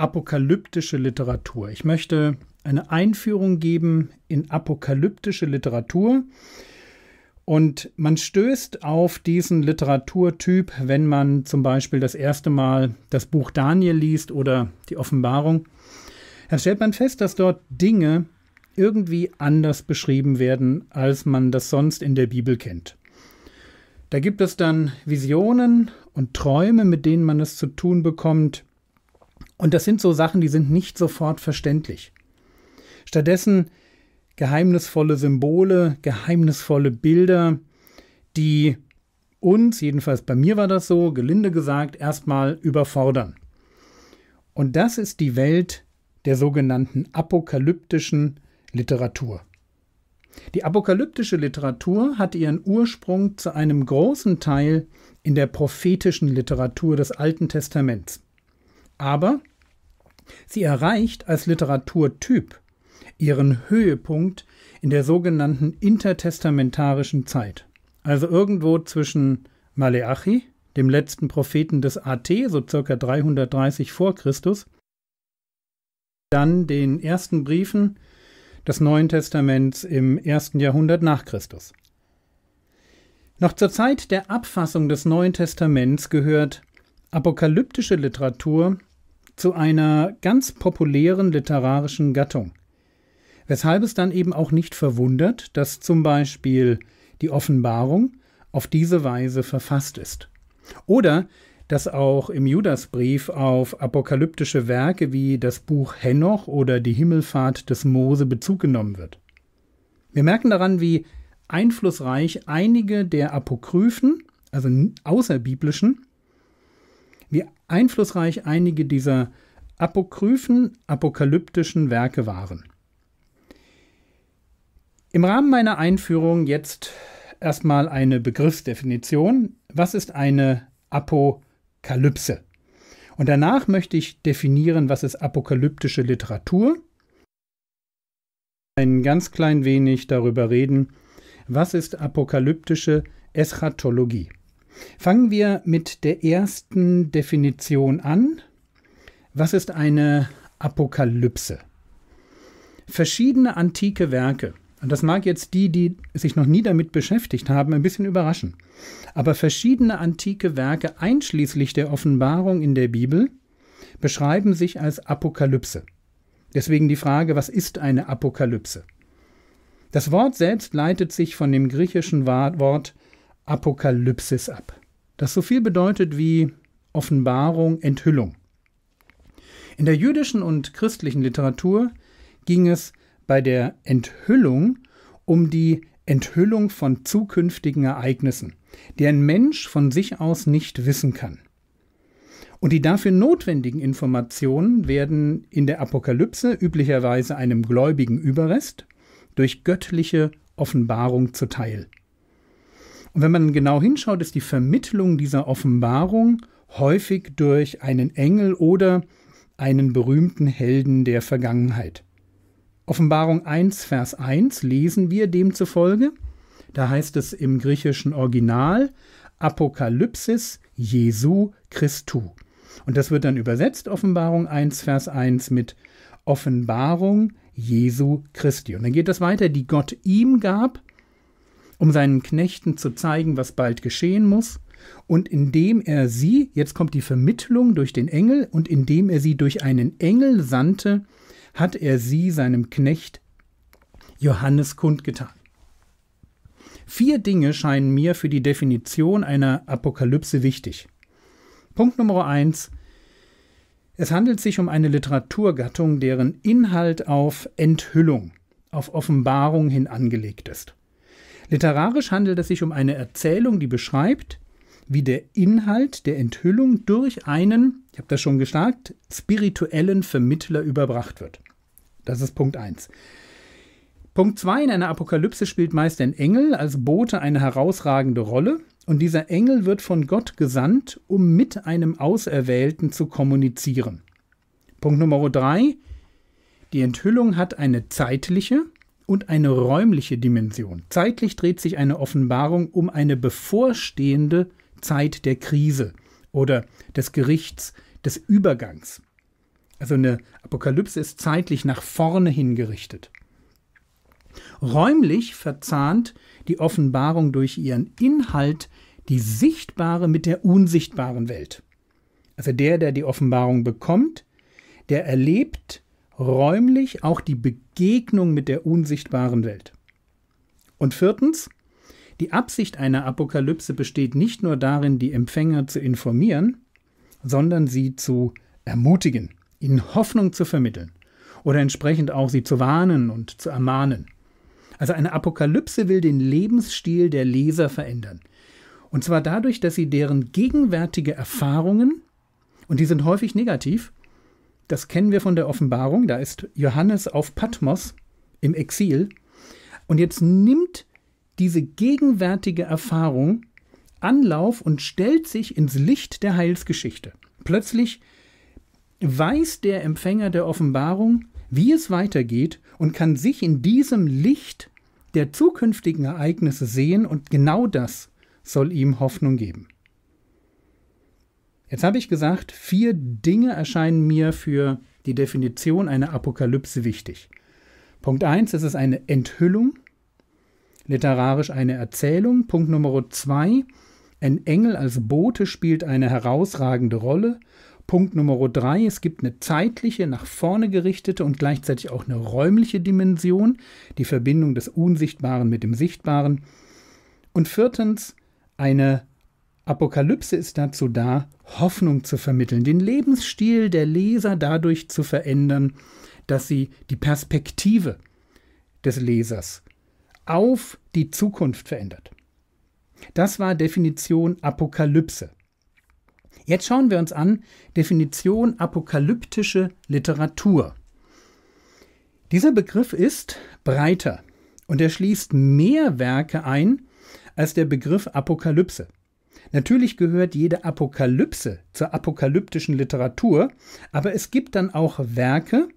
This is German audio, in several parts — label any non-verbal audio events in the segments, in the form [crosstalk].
apokalyptische Literatur. Ich möchte eine Einführung geben in apokalyptische Literatur. Und man stößt auf diesen Literaturtyp, wenn man zum Beispiel das erste Mal das Buch Daniel liest oder die Offenbarung. Dann stellt man fest, dass dort Dinge irgendwie anders beschrieben werden, als man das sonst in der Bibel kennt. Da gibt es dann Visionen und Träume, mit denen man es zu tun bekommt, und das sind so Sachen, die sind nicht sofort verständlich. Stattdessen geheimnisvolle Symbole, geheimnisvolle Bilder, die uns, jedenfalls bei mir war das so, gelinde gesagt, erstmal überfordern. Und das ist die Welt der sogenannten apokalyptischen Literatur. Die apokalyptische Literatur hat ihren Ursprung zu einem großen Teil in der prophetischen Literatur des Alten Testaments. Aber Sie erreicht als Literaturtyp ihren Höhepunkt in der sogenannten intertestamentarischen Zeit, also irgendwo zwischen Maleachi, dem letzten Propheten des AT, so circa 330 vor Christus, dann den ersten Briefen des Neuen Testaments im ersten Jahrhundert nach Christus. Noch zur Zeit der Abfassung des Neuen Testaments gehört apokalyptische Literatur zu einer ganz populären literarischen Gattung. Weshalb es dann eben auch nicht verwundert, dass zum Beispiel die Offenbarung auf diese Weise verfasst ist. Oder dass auch im Judasbrief auf apokalyptische Werke wie das Buch Henoch oder die Himmelfahrt des Mose Bezug genommen wird. Wir merken daran, wie einflussreich einige der Apokryphen, also außerbiblischen, einflussreich einige dieser apokryphen, apokalyptischen Werke waren. Im Rahmen meiner Einführung jetzt erstmal eine Begriffsdefinition. Was ist eine Apokalypse? Und danach möchte ich definieren, was ist apokalyptische Literatur. Ein ganz klein wenig darüber reden, was ist apokalyptische Eschatologie. Fangen wir mit der ersten Definition an. Was ist eine Apokalypse? Verschiedene antike Werke, und das mag jetzt die, die sich noch nie damit beschäftigt haben, ein bisschen überraschen, aber verschiedene antike Werke einschließlich der Offenbarung in der Bibel beschreiben sich als Apokalypse. Deswegen die Frage, was ist eine Apokalypse? Das Wort selbst leitet sich von dem griechischen Wort Apokalypsis ab, das so viel bedeutet wie Offenbarung, Enthüllung. In der jüdischen und christlichen Literatur ging es bei der Enthüllung um die Enthüllung von zukünftigen Ereignissen, die ein Mensch von sich aus nicht wissen kann. Und die dafür notwendigen Informationen werden in der Apokalypse üblicherweise einem gläubigen Überrest durch göttliche Offenbarung zuteil. Und wenn man genau hinschaut, ist die Vermittlung dieser Offenbarung häufig durch einen Engel oder einen berühmten Helden der Vergangenheit. Offenbarung 1, Vers 1 lesen wir demzufolge. Da heißt es im griechischen Original Apokalypsis Jesu Christu. Und das wird dann übersetzt, Offenbarung 1, Vers 1 mit Offenbarung Jesu Christi. Und dann geht das weiter, die Gott ihm gab, um seinen Knechten zu zeigen, was bald geschehen muss, und indem er sie, jetzt kommt die Vermittlung durch den Engel, und indem er sie durch einen Engel sandte, hat er sie seinem Knecht Johannes kundgetan. Vier Dinge scheinen mir für die Definition einer Apokalypse wichtig. Punkt Nummer eins. Es handelt sich um eine Literaturgattung, deren Inhalt auf Enthüllung, auf Offenbarung hin angelegt ist. Literarisch handelt es sich um eine Erzählung, die beschreibt, wie der Inhalt der Enthüllung durch einen, ich habe das schon gesagt, spirituellen Vermittler überbracht wird. Das ist Punkt 1. Punkt 2. In einer Apokalypse spielt meist ein Engel als Bote eine herausragende Rolle und dieser Engel wird von Gott gesandt, um mit einem Auserwählten zu kommunizieren. Punkt Nummer 3. Die Enthüllung hat eine zeitliche, und eine räumliche Dimension. Zeitlich dreht sich eine Offenbarung um eine bevorstehende Zeit der Krise oder des Gerichts, des Übergangs. Also eine Apokalypse ist zeitlich nach vorne hingerichtet. Räumlich verzahnt die Offenbarung durch ihren Inhalt die sichtbare mit der unsichtbaren Welt. Also der, der die Offenbarung bekommt, der erlebt räumlich auch die Begegnung mit der unsichtbaren Welt. Und viertens, die Absicht einer Apokalypse besteht nicht nur darin, die Empfänger zu informieren, sondern sie zu ermutigen, ihnen Hoffnung zu vermitteln oder entsprechend auch sie zu warnen und zu ermahnen. Also eine Apokalypse will den Lebensstil der Leser verändern. Und zwar dadurch, dass sie deren gegenwärtige Erfahrungen, und die sind häufig negativ, das kennen wir von der Offenbarung. Da ist Johannes auf Patmos im Exil. Und jetzt nimmt diese gegenwärtige Erfahrung Anlauf und stellt sich ins Licht der Heilsgeschichte. Plötzlich weiß der Empfänger der Offenbarung, wie es weitergeht und kann sich in diesem Licht der zukünftigen Ereignisse sehen und genau das soll ihm Hoffnung geben. Jetzt habe ich gesagt, vier Dinge erscheinen mir für die Definition einer Apokalypse wichtig. Punkt 1, es ist eine Enthüllung, literarisch eine Erzählung. Punkt Nummer 2, ein Engel als Bote spielt eine herausragende Rolle. Punkt Nummer 3, es gibt eine zeitliche, nach vorne gerichtete und gleichzeitig auch eine räumliche Dimension, die Verbindung des Unsichtbaren mit dem Sichtbaren. Und viertens, eine Apokalypse ist dazu da, Hoffnung zu vermitteln, den Lebensstil der Leser dadurch zu verändern, dass sie die Perspektive des Lesers auf die Zukunft verändert. Das war Definition Apokalypse. Jetzt schauen wir uns an Definition apokalyptische Literatur. Dieser Begriff ist breiter und er schließt mehr Werke ein als der Begriff Apokalypse. Natürlich gehört jede Apokalypse zur apokalyptischen Literatur, aber es gibt dann auch Werke,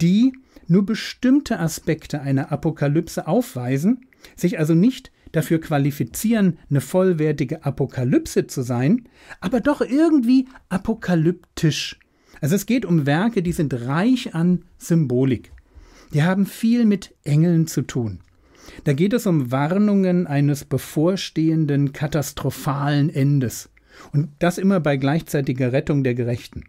die nur bestimmte Aspekte einer Apokalypse aufweisen, sich also nicht dafür qualifizieren, eine vollwertige Apokalypse zu sein, aber doch irgendwie apokalyptisch. Also es geht um Werke, die sind reich an Symbolik. Die haben viel mit Engeln zu tun. Da geht es um Warnungen eines bevorstehenden katastrophalen Endes. Und das immer bei gleichzeitiger Rettung der Gerechten.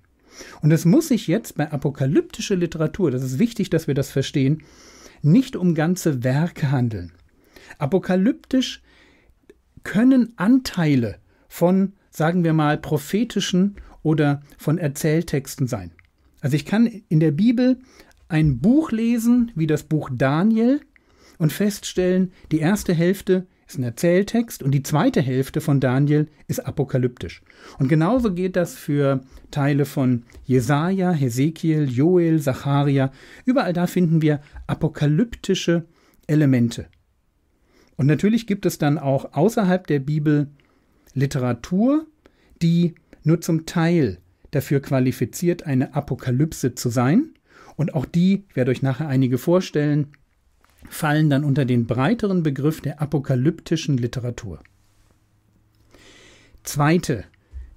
Und es muss sich jetzt bei apokalyptischer Literatur, das ist wichtig, dass wir das verstehen, nicht um ganze Werke handeln. Apokalyptisch können Anteile von, sagen wir mal, prophetischen oder von Erzähltexten sein. Also ich kann in der Bibel ein Buch lesen, wie das Buch Daniel, und feststellen, die erste Hälfte ist ein Erzähltext und die zweite Hälfte von Daniel ist apokalyptisch. Und genauso geht das für Teile von Jesaja, Hesekiel, Joel, Zacharia. Überall da finden wir apokalyptische Elemente. Und natürlich gibt es dann auch außerhalb der Bibel Literatur, die nur zum Teil dafür qualifiziert, eine Apokalypse zu sein. Und auch die, ich werde euch nachher einige vorstellen, fallen dann unter den breiteren Begriff der apokalyptischen Literatur. Zweite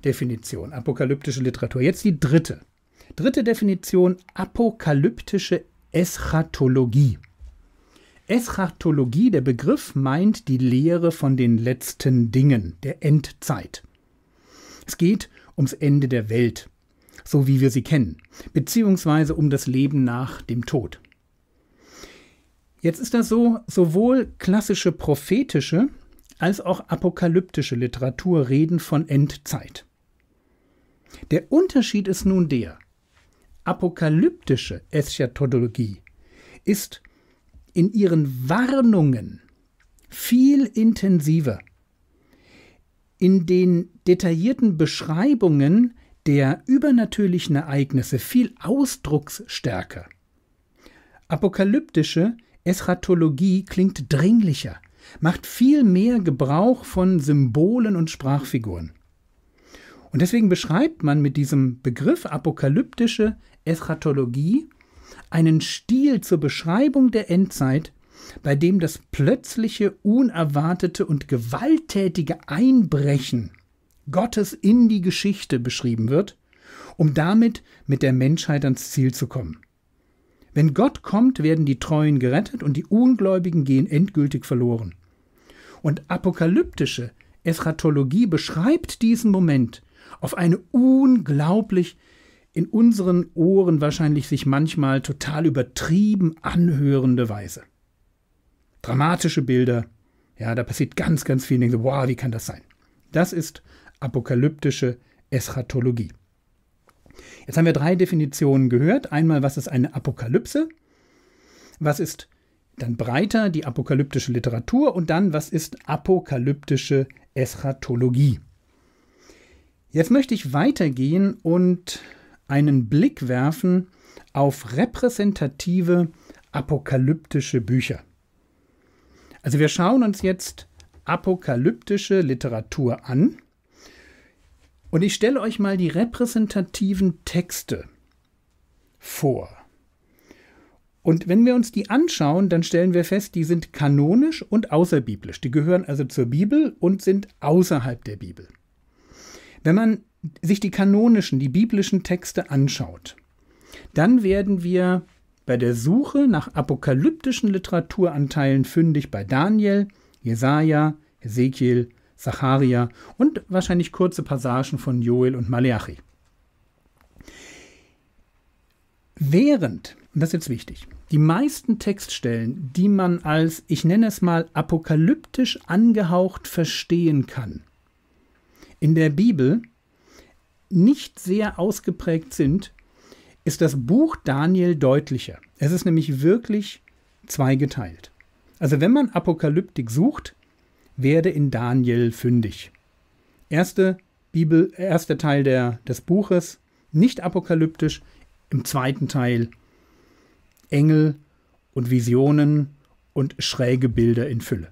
Definition, apokalyptische Literatur. Jetzt die dritte. Dritte Definition, apokalyptische Eschatologie. Eschatologie, der Begriff meint die Lehre von den letzten Dingen, der Endzeit. Es geht ums Ende der Welt, so wie wir sie kennen, beziehungsweise um das Leben nach dem Tod. Jetzt ist das so, sowohl klassische prophetische als auch apokalyptische Literatur reden von Endzeit. Der Unterschied ist nun der, apokalyptische Eschatologie ist in ihren Warnungen viel intensiver. In den detaillierten Beschreibungen der übernatürlichen Ereignisse viel ausdrucksstärker. Apokalyptische Eschatologie klingt dringlicher, macht viel mehr Gebrauch von Symbolen und Sprachfiguren. Und deswegen beschreibt man mit diesem Begriff apokalyptische Eschatologie einen Stil zur Beschreibung der Endzeit, bei dem das plötzliche, unerwartete und gewalttätige Einbrechen Gottes in die Geschichte beschrieben wird, um damit mit der Menschheit ans Ziel zu kommen. Wenn Gott kommt, werden die Treuen gerettet und die Ungläubigen gehen endgültig verloren. Und apokalyptische Eschatologie beschreibt diesen Moment auf eine unglaublich in unseren Ohren wahrscheinlich sich manchmal total übertrieben anhörende Weise. Dramatische Bilder, ja, da passiert ganz, ganz viel. Wow, wie kann das sein? Das ist apokalyptische Eschatologie. Jetzt haben wir drei Definitionen gehört. Einmal, was ist eine Apokalypse? Was ist dann breiter die apokalyptische Literatur? Und dann, was ist apokalyptische Eschatologie? Jetzt möchte ich weitergehen und einen Blick werfen auf repräsentative apokalyptische Bücher. Also wir schauen uns jetzt apokalyptische Literatur an und ich stelle euch mal die repräsentativen Texte vor. Und wenn wir uns die anschauen, dann stellen wir fest, die sind kanonisch und außerbiblisch. Die gehören also zur Bibel und sind außerhalb der Bibel. Wenn man sich die kanonischen, die biblischen Texte anschaut, dann werden wir bei der Suche nach apokalyptischen Literaturanteilen fündig bei Daniel, Jesaja, Ezekiel, Zacharia und wahrscheinlich kurze Passagen von Joel und Maleachi. Während, und das ist jetzt wichtig, die meisten Textstellen, die man als, ich nenne es mal, apokalyptisch angehaucht verstehen kann, in der Bibel nicht sehr ausgeprägt sind, ist das Buch Daniel deutlicher. Es ist nämlich wirklich zweigeteilt. Also wenn man Apokalyptik sucht, werde in Daniel fündig. Erste Bibel, erster Teil der, des Buches, nicht apokalyptisch, im zweiten Teil Engel und Visionen und schräge Bilder in Fülle.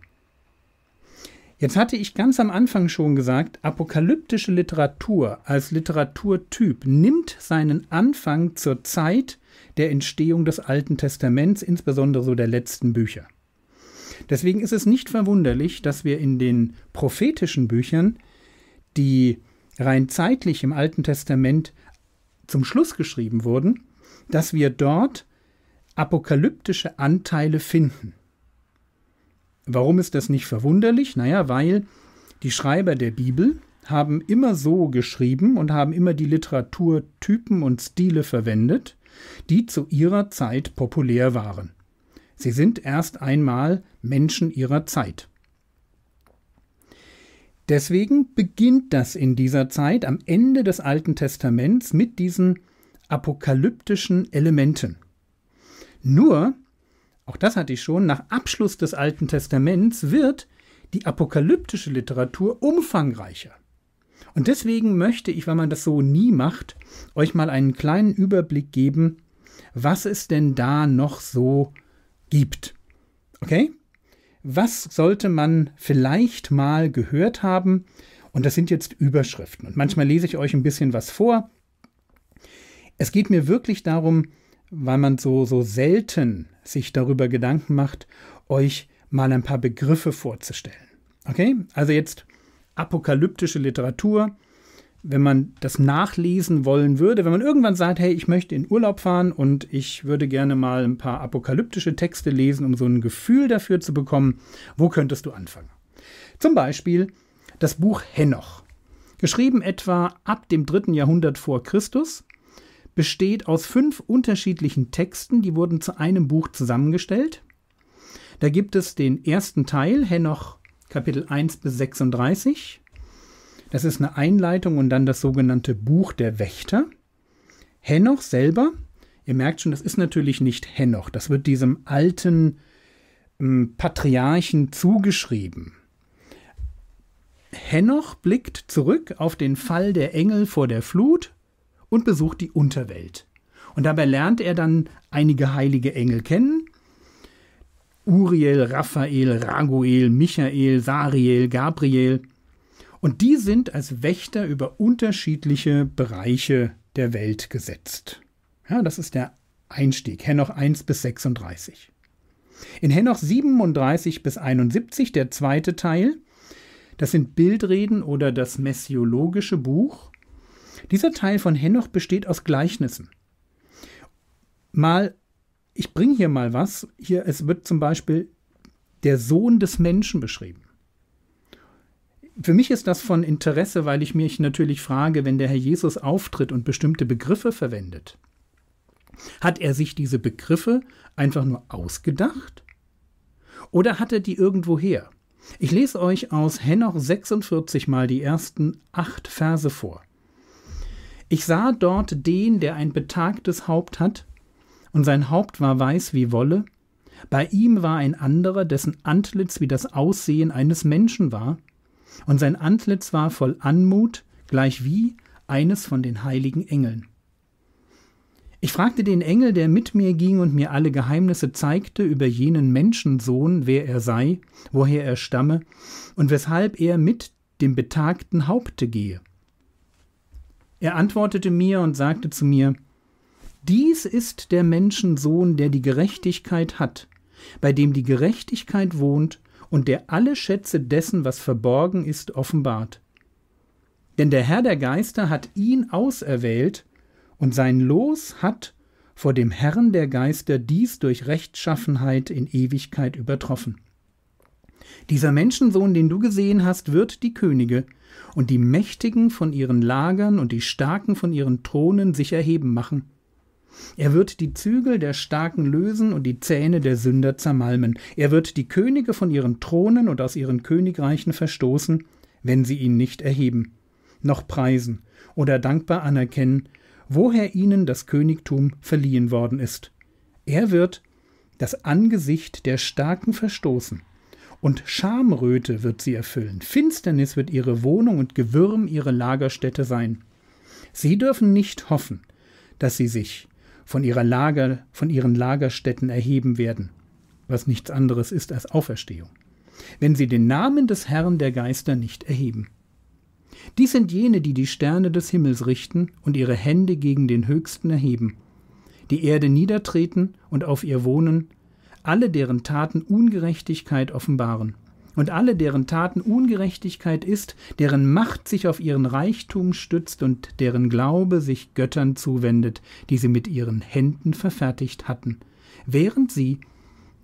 Jetzt hatte ich ganz am Anfang schon gesagt, apokalyptische Literatur als Literaturtyp nimmt seinen Anfang zur Zeit der Entstehung des Alten Testaments, insbesondere so der letzten Bücher. Deswegen ist es nicht verwunderlich, dass wir in den prophetischen Büchern, die rein zeitlich im Alten Testament zum Schluss geschrieben wurden, dass wir dort apokalyptische Anteile finden. Warum ist das nicht verwunderlich? Naja, weil die Schreiber der Bibel haben immer so geschrieben und haben immer die Literaturtypen und Stile verwendet, die zu ihrer Zeit populär waren. Sie sind erst einmal Menschen ihrer Zeit. Deswegen beginnt das in dieser Zeit am Ende des Alten Testaments mit diesen apokalyptischen Elementen. Nur, auch das hatte ich schon, nach Abschluss des Alten Testaments wird die apokalyptische Literatur umfangreicher. Und deswegen möchte ich, weil man das so nie macht, euch mal einen kleinen Überblick geben, was es denn da noch so gibt gibt. Okay? Was sollte man vielleicht mal gehört haben? Und das sind jetzt Überschriften. Und manchmal lese ich euch ein bisschen was vor. Es geht mir wirklich darum, weil man so, so selten sich darüber Gedanken macht, euch mal ein paar Begriffe vorzustellen. Okay? Also jetzt apokalyptische Literatur, wenn man das nachlesen wollen würde, wenn man irgendwann sagt, hey, ich möchte in Urlaub fahren und ich würde gerne mal ein paar apokalyptische Texte lesen, um so ein Gefühl dafür zu bekommen, wo könntest du anfangen? Zum Beispiel das Buch Henoch, geschrieben etwa ab dem dritten Jahrhundert vor Christus, besteht aus fünf unterschiedlichen Texten, die wurden zu einem Buch zusammengestellt. Da gibt es den ersten Teil, Henoch Kapitel 1 bis 36, das ist eine Einleitung und dann das sogenannte Buch der Wächter. Henoch selber, ihr merkt schon, das ist natürlich nicht Henoch, das wird diesem alten ähm, Patriarchen zugeschrieben. Henoch blickt zurück auf den Fall der Engel vor der Flut und besucht die Unterwelt. Und dabei lernt er dann einige heilige Engel kennen. Uriel, Raphael, Raguel, Michael, Sariel, Gabriel. Und die sind als Wächter über unterschiedliche Bereiche der Welt gesetzt. Ja, das ist der Einstieg, Henoch 1 bis 36. In Henoch 37 bis 71, der zweite Teil, das sind Bildreden oder das messiologische Buch. Dieser Teil von Henoch besteht aus Gleichnissen. Mal, ich bringe hier mal was. Hier, es wird zum Beispiel der Sohn des Menschen beschrieben. Für mich ist das von Interesse, weil ich mich natürlich frage, wenn der Herr Jesus auftritt und bestimmte Begriffe verwendet, hat er sich diese Begriffe einfach nur ausgedacht? Oder hat er die irgendwo her? Ich lese euch aus Henoch 46 mal die ersten acht Verse vor. Ich sah dort den, der ein betagtes Haupt hat, und sein Haupt war weiß wie Wolle, bei ihm war ein anderer, dessen Antlitz wie das Aussehen eines Menschen war, und sein Antlitz war voll Anmut, gleichwie eines von den heiligen Engeln. Ich fragte den Engel, der mit mir ging und mir alle Geheimnisse zeigte über jenen Menschensohn, wer er sei, woher er stamme und weshalb er mit dem betagten Haupte gehe. Er antwortete mir und sagte zu mir, Dies ist der Menschensohn, der die Gerechtigkeit hat, bei dem die Gerechtigkeit wohnt und der alle Schätze dessen, was verborgen ist, offenbart. Denn der Herr der Geister hat ihn auserwählt, und sein Los hat vor dem Herrn der Geister dies durch Rechtschaffenheit in Ewigkeit übertroffen. Dieser Menschensohn, den du gesehen hast, wird die Könige und die Mächtigen von ihren Lagern und die Starken von ihren Thronen sich erheben machen er wird die Zügel der Starken lösen und die Zähne der Sünder zermalmen. Er wird die Könige von ihren Thronen und aus ihren Königreichen verstoßen, wenn sie ihn nicht erheben, noch preisen oder dankbar anerkennen, woher ihnen das Königtum verliehen worden ist. Er wird das Angesicht der Starken verstoßen und Schamröte wird sie erfüllen. Finsternis wird ihre Wohnung und Gewürm ihre Lagerstätte sein. Sie dürfen nicht hoffen, dass sie sich von, ihrer Lager, von ihren Lagerstätten erheben werden, was nichts anderes ist als Auferstehung, wenn sie den Namen des Herrn der Geister nicht erheben. Dies sind jene, die die Sterne des Himmels richten und ihre Hände gegen den Höchsten erheben, die Erde niedertreten und auf ihr wohnen, alle deren Taten Ungerechtigkeit offenbaren und alle, deren Taten Ungerechtigkeit ist, deren Macht sich auf ihren Reichtum stützt und deren Glaube sich Göttern zuwendet, die sie mit ihren Händen verfertigt hatten, während sie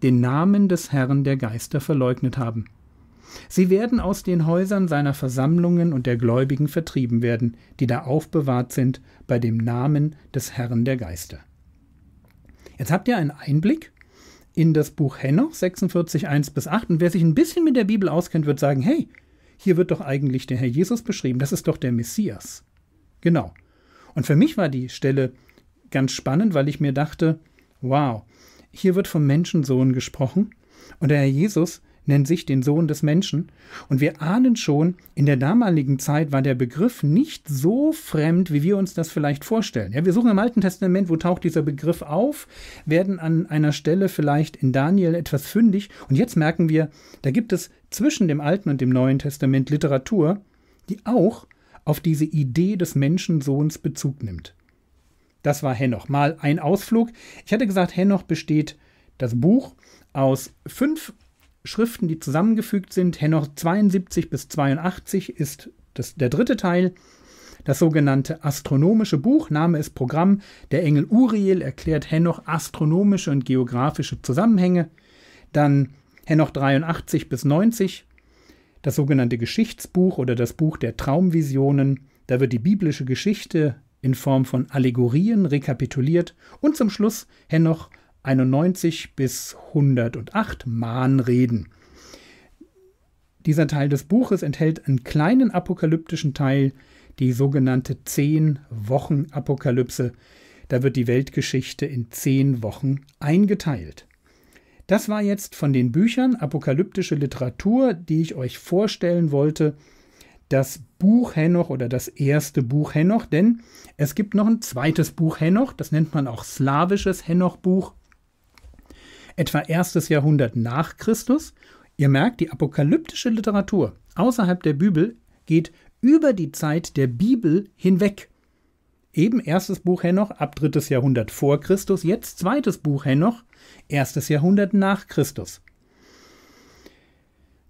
den Namen des Herrn der Geister verleugnet haben. Sie werden aus den Häusern seiner Versammlungen und der Gläubigen vertrieben werden, die da aufbewahrt sind bei dem Namen des Herrn der Geister. Jetzt habt ihr einen Einblick in das Buch Henoch 46, 1 bis 8. Und wer sich ein bisschen mit der Bibel auskennt, wird sagen, hey, hier wird doch eigentlich der Herr Jesus beschrieben, das ist doch der Messias. Genau. Und für mich war die Stelle ganz spannend, weil ich mir dachte, wow, hier wird vom Menschensohn gesprochen und der Herr Jesus nennt sich den Sohn des Menschen. Und wir ahnen schon, in der damaligen Zeit war der Begriff nicht so fremd, wie wir uns das vielleicht vorstellen. Ja, wir suchen im Alten Testament, wo taucht dieser Begriff auf, werden an einer Stelle vielleicht in Daniel etwas fündig. Und jetzt merken wir, da gibt es zwischen dem Alten und dem Neuen Testament Literatur, die auch auf diese Idee des Menschensohns Bezug nimmt. Das war Henoch. Mal ein Ausflug. Ich hatte gesagt, Henoch besteht das Buch aus fünf Schriften, die zusammengefügt sind. Henoch 72 bis 82 ist das, der dritte Teil. Das sogenannte astronomische Buch, Name ist Programm. Der Engel Uriel erklärt Henoch astronomische und geografische Zusammenhänge. Dann Henoch 83 bis 90, das sogenannte Geschichtsbuch oder das Buch der Traumvisionen. Da wird die biblische Geschichte in Form von Allegorien rekapituliert. Und zum Schluss Henoch 91 bis 108 Mahnreden. Dieser Teil des Buches enthält einen kleinen apokalyptischen Teil, die sogenannte 10-Wochen-Apokalypse. Da wird die Weltgeschichte in 10 Wochen eingeteilt. Das war jetzt von den Büchern Apokalyptische Literatur, die ich euch vorstellen wollte, das Buch Henoch oder das erste Buch Henoch, denn es gibt noch ein zweites Buch Henoch, das nennt man auch slawisches Henoch-Buch etwa erstes Jahrhundert nach Christus. Ihr merkt, die apokalyptische Literatur außerhalb der Bibel geht über die Zeit der Bibel hinweg. Eben erstes Buch Henoch ab drittes Jahrhundert vor Christus, jetzt zweites Buch Henoch, erstes Jahrhundert nach Christus.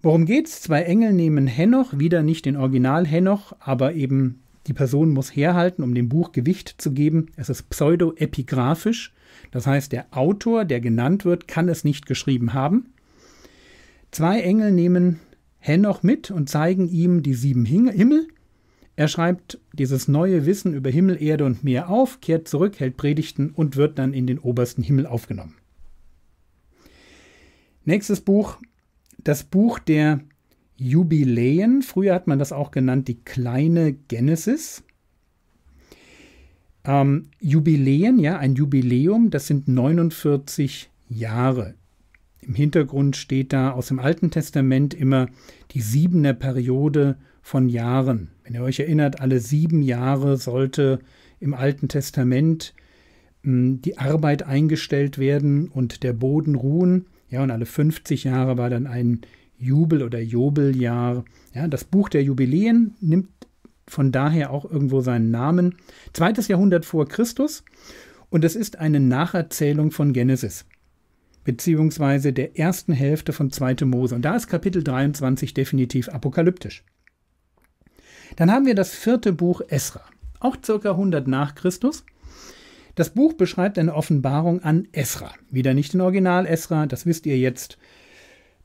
Worum geht's? Zwei Engel nehmen Henoch, wieder nicht den Original Henoch, aber eben die Person muss herhalten, um dem Buch Gewicht zu geben. Es ist pseudoepigraphisch. Das heißt, der Autor, der genannt wird, kann es nicht geschrieben haben. Zwei Engel nehmen Henoch mit und zeigen ihm die sieben Himmel. Er schreibt dieses neue Wissen über Himmel, Erde und Meer auf, kehrt zurück, hält Predigten und wird dann in den obersten Himmel aufgenommen. Nächstes Buch, das Buch der Jubiläen. Früher hat man das auch genannt, die kleine Genesis. Ähm, Jubiläen, ja, ein Jubiläum, das sind 49 Jahre. Im Hintergrund steht da aus dem Alten Testament immer die siebener Periode von Jahren. Wenn ihr euch erinnert, alle sieben Jahre sollte im Alten Testament mh, hm, die Arbeit eingestellt werden und der Boden ruhen. Ja, und alle 50 Jahre war dann ein Jubel- oder Jobeljahr. Ja, das Buch der Jubiläen nimmt von daher auch irgendwo seinen Namen. Zweites Jahrhundert vor Christus und es ist eine Nacherzählung von Genesis beziehungsweise der ersten Hälfte von 2. Mose. Und da ist Kapitel 23 definitiv apokalyptisch. Dann haben wir das vierte Buch Esra, auch circa 100 nach Christus. Das Buch beschreibt eine Offenbarung an Esra. Wieder nicht den Original Esra, das wisst ihr jetzt.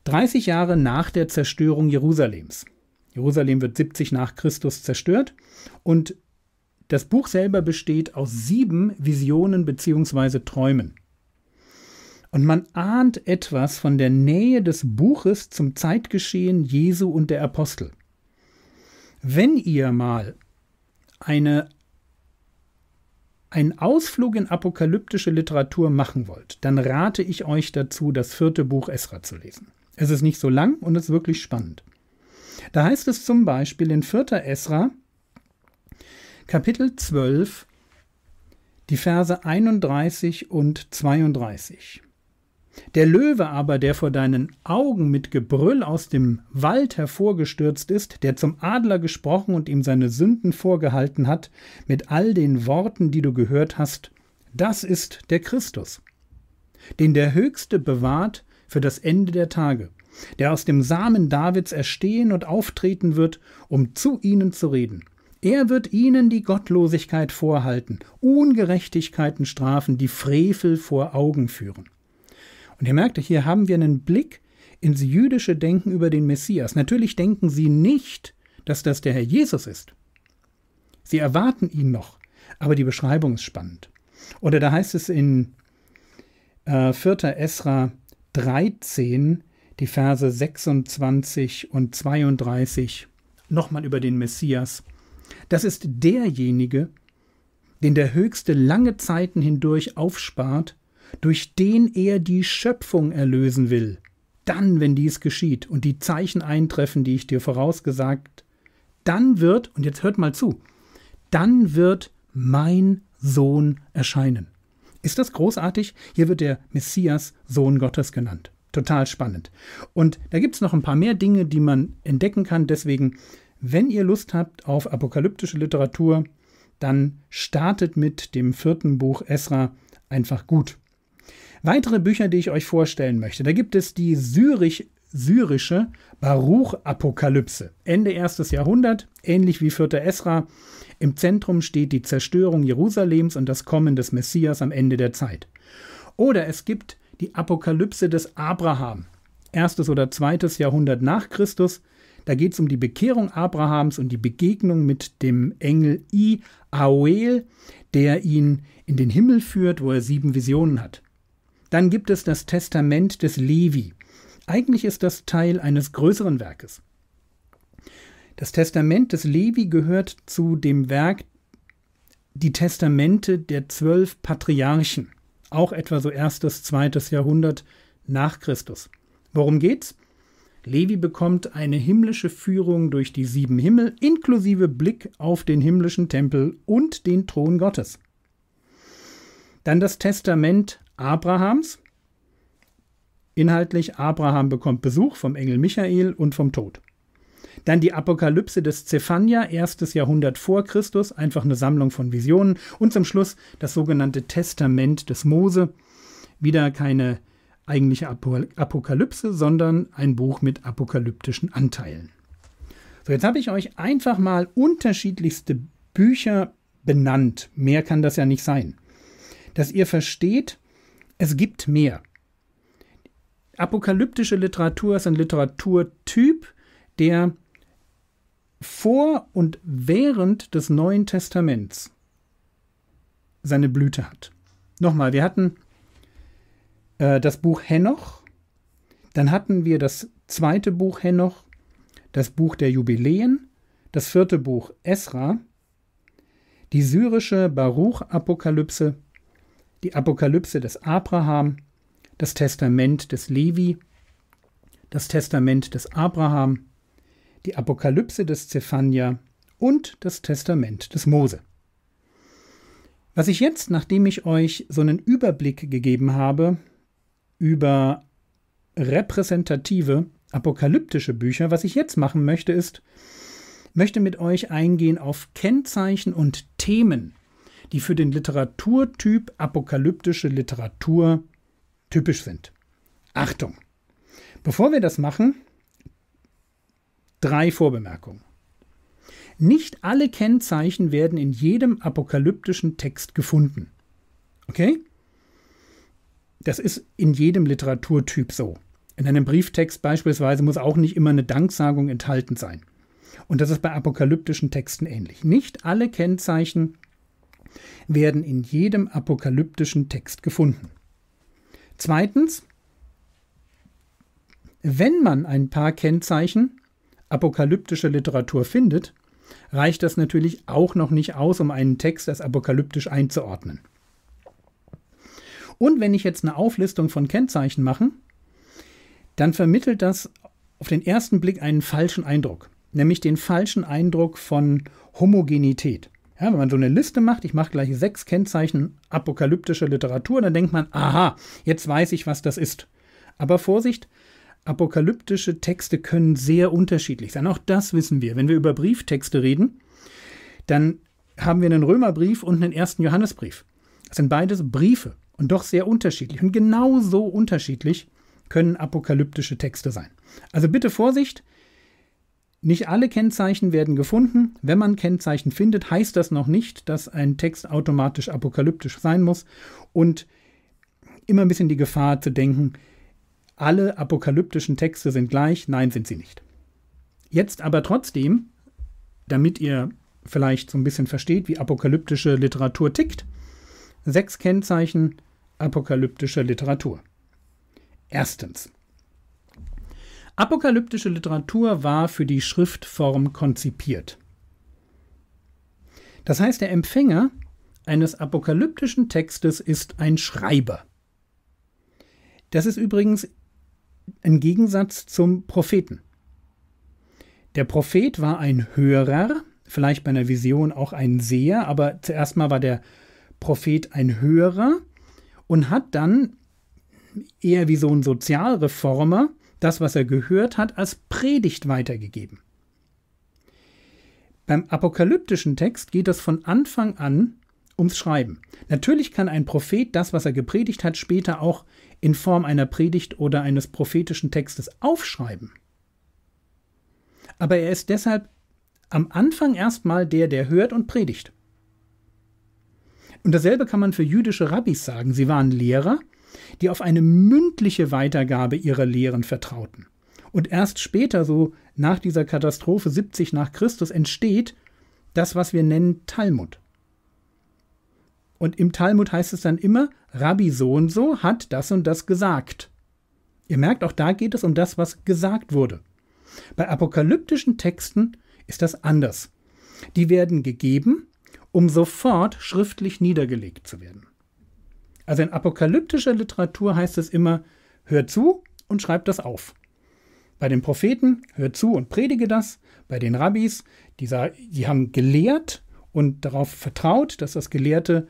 30 Jahre nach der Zerstörung Jerusalems. Jerusalem wird 70 nach Christus zerstört und das Buch selber besteht aus sieben Visionen bzw. Träumen. Und man ahnt etwas von der Nähe des Buches zum Zeitgeschehen Jesu und der Apostel. Wenn ihr mal eine, einen Ausflug in apokalyptische Literatur machen wollt, dann rate ich euch dazu, das vierte Buch Esra zu lesen. Es ist nicht so lang und es ist wirklich spannend. Da heißt es zum Beispiel in 4. Esra, Kapitel 12, die Verse 31 und 32. Der Löwe aber, der vor deinen Augen mit Gebrüll aus dem Wald hervorgestürzt ist, der zum Adler gesprochen und ihm seine Sünden vorgehalten hat, mit all den Worten, die du gehört hast, das ist der Christus, den der Höchste bewahrt für das Ende der Tage, der aus dem Samen Davids erstehen und auftreten wird, um zu ihnen zu reden. Er wird ihnen die Gottlosigkeit vorhalten, Ungerechtigkeiten strafen, die Frevel vor Augen führen. Und ihr merkt, hier haben wir einen Blick ins jüdische Denken über den Messias. Natürlich denken sie nicht, dass das der Herr Jesus ist. Sie erwarten ihn noch, aber die Beschreibung ist spannend. Oder da heißt es in äh, 4. Esra 13, die Verse 26 und 32, nochmal über den Messias. Das ist derjenige, den der Höchste lange Zeiten hindurch aufspart, durch den er die Schöpfung erlösen will. Dann, wenn dies geschieht und die Zeichen eintreffen, die ich dir vorausgesagt, dann wird, und jetzt hört mal zu, dann wird mein Sohn erscheinen. Ist das großartig? Hier wird der Messias Sohn Gottes genannt. Total spannend. Und da gibt es noch ein paar mehr Dinge, die man entdecken kann. Deswegen, wenn ihr Lust habt auf apokalyptische Literatur, dann startet mit dem vierten Buch Esra einfach gut. Weitere Bücher, die ich euch vorstellen möchte, da gibt es die Zürich syrische Baruch-Apokalypse. Ende 1. Jahrhundert, ähnlich wie 4. Esra. Im Zentrum steht die Zerstörung Jerusalems und das Kommen des Messias am Ende der Zeit. Oder es gibt die Apokalypse des Abraham, erstes oder zweites Jahrhundert nach Christus. Da geht es um die Bekehrung Abrahams und die Begegnung mit dem Engel I, Aoel, der ihn in den Himmel führt, wo er sieben Visionen hat. Dann gibt es das Testament des Levi, eigentlich ist das Teil eines größeren Werkes. Das Testament des Levi gehört zu dem Werk Die Testamente der zwölf Patriarchen, auch etwa so erstes, zweites Jahrhundert nach Christus. Worum geht's? Levi bekommt eine himmlische Führung durch die sieben Himmel inklusive Blick auf den himmlischen Tempel und den Thron Gottes. Dann das Testament Abrahams, Inhaltlich, Abraham bekommt Besuch vom Engel Michael und vom Tod. Dann die Apokalypse des Zephania, erstes Jahrhundert vor Christus, einfach eine Sammlung von Visionen. Und zum Schluss das sogenannte Testament des Mose, wieder keine eigentliche Apokalypse, sondern ein Buch mit apokalyptischen Anteilen. So, jetzt habe ich euch einfach mal unterschiedlichste Bücher benannt. Mehr kann das ja nicht sein. Dass ihr versteht, es gibt mehr. Apokalyptische Literatur ist ein Literaturtyp, der vor und während des Neuen Testaments seine Blüte hat. Nochmal, wir hatten äh, das Buch Henoch, dann hatten wir das zweite Buch Henoch, das Buch der Jubiläen, das vierte Buch Esra, die syrische Baruch-Apokalypse, die Apokalypse des Abraham, das Testament des Levi, das Testament des Abraham, die Apokalypse des Zephania und das Testament des Mose. Was ich jetzt, nachdem ich euch so einen Überblick gegeben habe über repräsentative apokalyptische Bücher, was ich jetzt machen möchte, ist, möchte mit euch eingehen auf Kennzeichen und Themen, die für den Literaturtyp apokalyptische Literatur typisch sind. Achtung! Bevor wir das machen, drei Vorbemerkungen. Nicht alle Kennzeichen werden in jedem apokalyptischen Text gefunden. Okay? Das ist in jedem Literaturtyp so. In einem Brieftext beispielsweise muss auch nicht immer eine Danksagung enthalten sein. Und das ist bei apokalyptischen Texten ähnlich. Nicht alle Kennzeichen werden in jedem apokalyptischen Text gefunden. Zweitens, wenn man ein paar Kennzeichen apokalyptischer Literatur findet, reicht das natürlich auch noch nicht aus, um einen Text als apokalyptisch einzuordnen. Und wenn ich jetzt eine Auflistung von Kennzeichen mache, dann vermittelt das auf den ersten Blick einen falschen Eindruck, nämlich den falschen Eindruck von Homogenität. Ja, wenn man so eine Liste macht, ich mache gleich sechs Kennzeichen apokalyptischer Literatur, dann denkt man, aha, jetzt weiß ich, was das ist. Aber Vorsicht, apokalyptische Texte können sehr unterschiedlich sein. Auch das wissen wir. Wenn wir über Brieftexte reden, dann haben wir einen Römerbrief und einen ersten Johannesbrief. Das sind beides Briefe und doch sehr unterschiedlich. Und genauso unterschiedlich können apokalyptische Texte sein. Also bitte Vorsicht, nicht alle Kennzeichen werden gefunden. Wenn man Kennzeichen findet, heißt das noch nicht, dass ein Text automatisch apokalyptisch sein muss. Und immer ein bisschen die Gefahr zu denken, alle apokalyptischen Texte sind gleich. Nein, sind sie nicht. Jetzt aber trotzdem, damit ihr vielleicht so ein bisschen versteht, wie apokalyptische Literatur tickt, sechs Kennzeichen apokalyptischer Literatur. Erstens, Apokalyptische Literatur war für die Schriftform konzipiert. Das heißt, der Empfänger eines apokalyptischen Textes ist ein Schreiber. Das ist übrigens ein Gegensatz zum Propheten. Der Prophet war ein Hörer, vielleicht bei einer Vision auch ein Seher, aber zuerst mal war der Prophet ein Hörer und hat dann eher wie so ein Sozialreformer das, was er gehört hat, als Predigt weitergegeben. Beim apokalyptischen Text geht es von Anfang an ums Schreiben. Natürlich kann ein Prophet das, was er gepredigt hat, später auch in Form einer Predigt oder eines prophetischen Textes aufschreiben. Aber er ist deshalb am Anfang erstmal der, der hört und predigt. Und dasselbe kann man für jüdische Rabbis sagen. Sie waren Lehrer die auf eine mündliche Weitergabe ihrer Lehren vertrauten. Und erst später, so nach dieser Katastrophe 70 nach Christus, entsteht das, was wir nennen Talmud. Und im Talmud heißt es dann immer, Rabbi so und so hat das und das gesagt. Ihr merkt, auch da geht es um das, was gesagt wurde. Bei apokalyptischen Texten ist das anders. Die werden gegeben, um sofort schriftlich niedergelegt zu werden. Also in apokalyptischer Literatur heißt es immer, hör zu und schreib das auf. Bei den Propheten, hör zu und predige das. Bei den Rabbis, die, die haben gelehrt und darauf vertraut, dass das Gelehrte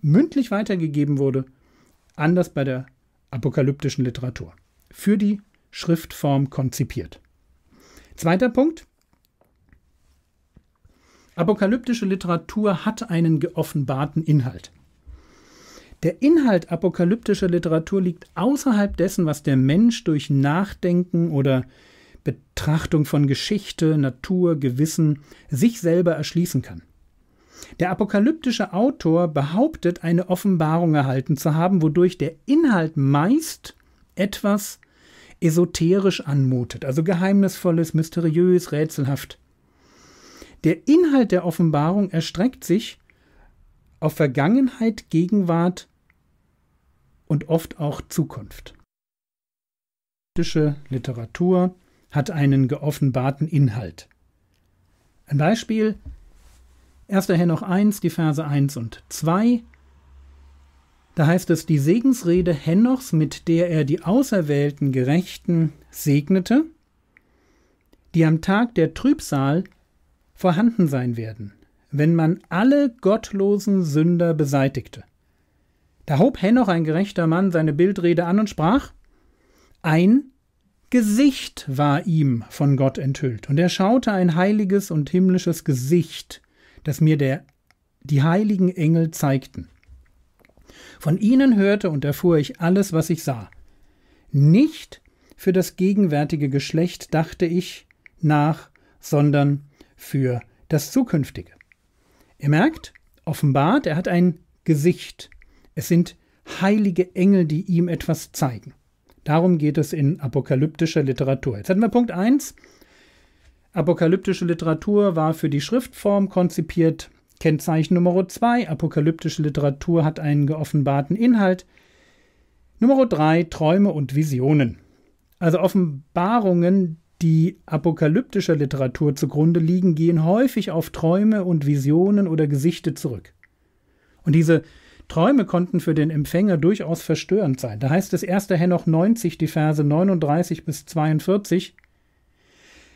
mündlich weitergegeben wurde. Anders bei der apokalyptischen Literatur. Für die Schriftform konzipiert. Zweiter Punkt. Apokalyptische Literatur hat einen geoffenbarten Inhalt. Der Inhalt apokalyptischer Literatur liegt außerhalb dessen, was der Mensch durch Nachdenken oder Betrachtung von Geschichte, Natur, Gewissen sich selber erschließen kann. Der apokalyptische Autor behauptet, eine Offenbarung erhalten zu haben, wodurch der Inhalt meist etwas esoterisch anmutet, also geheimnisvolles, mysteriös, rätselhaft. Der Inhalt der Offenbarung erstreckt sich auf Vergangenheit, Gegenwart und oft auch Zukunft. Politische Literatur hat einen geoffenbarten Inhalt. Ein Beispiel 1. Henoch 1, die Verse 1 und 2. Da heißt es, die Segensrede Henochs, mit der er die auserwählten Gerechten segnete, die am Tag der Trübsal vorhanden sein werden, wenn man alle gottlosen Sünder beseitigte. Da hob Henoch, ein gerechter Mann, seine Bildrede an und sprach: Ein Gesicht war ihm von Gott enthüllt, und er schaute ein heiliges und himmlisches Gesicht, das mir der, die heiligen Engel zeigten. Von ihnen hörte und erfuhr ich alles, was ich sah. Nicht für das gegenwärtige Geschlecht dachte ich nach, sondern für das zukünftige. Ihr merkt, offenbart, er hat ein Gesicht. Es sind heilige Engel, die ihm etwas zeigen. Darum geht es in apokalyptischer Literatur. Jetzt hatten wir Punkt 1. Apokalyptische Literatur war für die Schriftform konzipiert. Kennzeichen Nummer 2. Apokalyptische Literatur hat einen geoffenbarten Inhalt. Nummer 3. Träume und Visionen. Also Offenbarungen, die apokalyptischer Literatur zugrunde liegen, gehen häufig auf Träume und Visionen oder Gesichte zurück. Und diese Träume konnten für den Empfänger durchaus verstörend sein. Da heißt es 1. Henoch 90, die Verse 39 bis 42.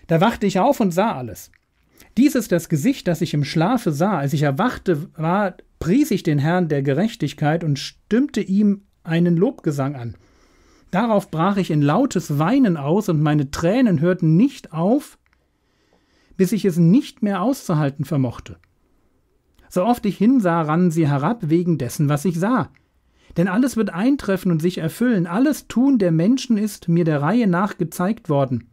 Da wachte ich auf und sah alles. Dies ist das Gesicht, das ich im Schlafe sah. Als ich erwachte, war, pries ich den Herrn der Gerechtigkeit und stimmte ihm einen Lobgesang an. Darauf brach ich in lautes Weinen aus und meine Tränen hörten nicht auf, bis ich es nicht mehr auszuhalten vermochte. So oft ich hinsah, rannen sie herab wegen dessen, was ich sah. Denn alles wird eintreffen und sich erfüllen, alles Tun der Menschen ist mir der Reihe nach gezeigt worden.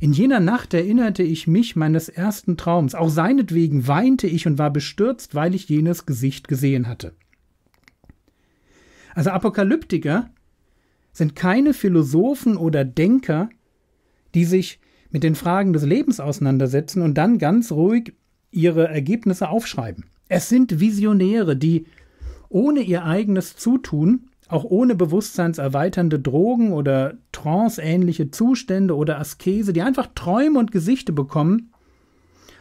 In jener Nacht erinnerte ich mich meines ersten Traums, auch seinetwegen weinte ich und war bestürzt, weil ich jenes Gesicht gesehen hatte. Also Apokalyptiker sind keine Philosophen oder Denker, die sich mit den Fragen des Lebens auseinandersetzen und dann ganz ruhig ihre Ergebnisse aufschreiben. Es sind Visionäre, die ohne ihr eigenes Zutun, auch ohne bewusstseinserweiternde Drogen oder tranceähnliche Zustände oder Askese, die einfach Träume und Gesichte bekommen,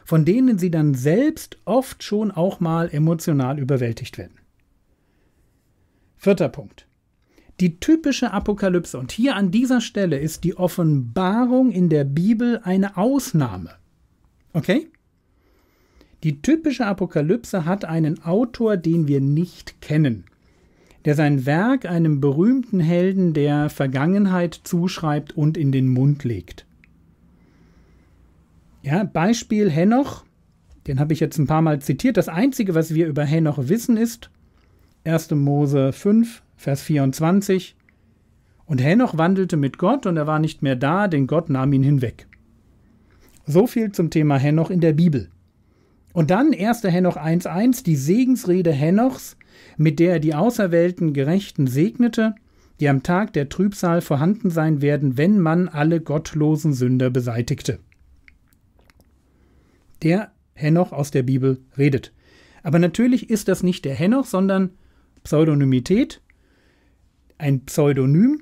von denen sie dann selbst oft schon auch mal emotional überwältigt werden. Vierter Punkt. Die typische Apokalypse, und hier an dieser Stelle ist die Offenbarung in der Bibel eine Ausnahme. Okay? Die typische Apokalypse hat einen Autor, den wir nicht kennen, der sein Werk einem berühmten Helden der Vergangenheit zuschreibt und in den Mund legt. Ja, Beispiel Henoch, den habe ich jetzt ein paar Mal zitiert. Das Einzige, was wir über Henoch wissen, ist 1. Mose 5, Vers 24. Und Henoch wandelte mit Gott und er war nicht mehr da, denn Gott nahm ihn hinweg. So viel zum Thema Henoch in der Bibel. Und dann 1. Henoch 1.1, die Segensrede Henochs, mit der er die auserwählten Gerechten segnete, die am Tag der Trübsal vorhanden sein werden, wenn man alle gottlosen Sünder beseitigte. Der Henoch aus der Bibel redet. Aber natürlich ist das nicht der Henoch, sondern Pseudonymität, ein Pseudonym.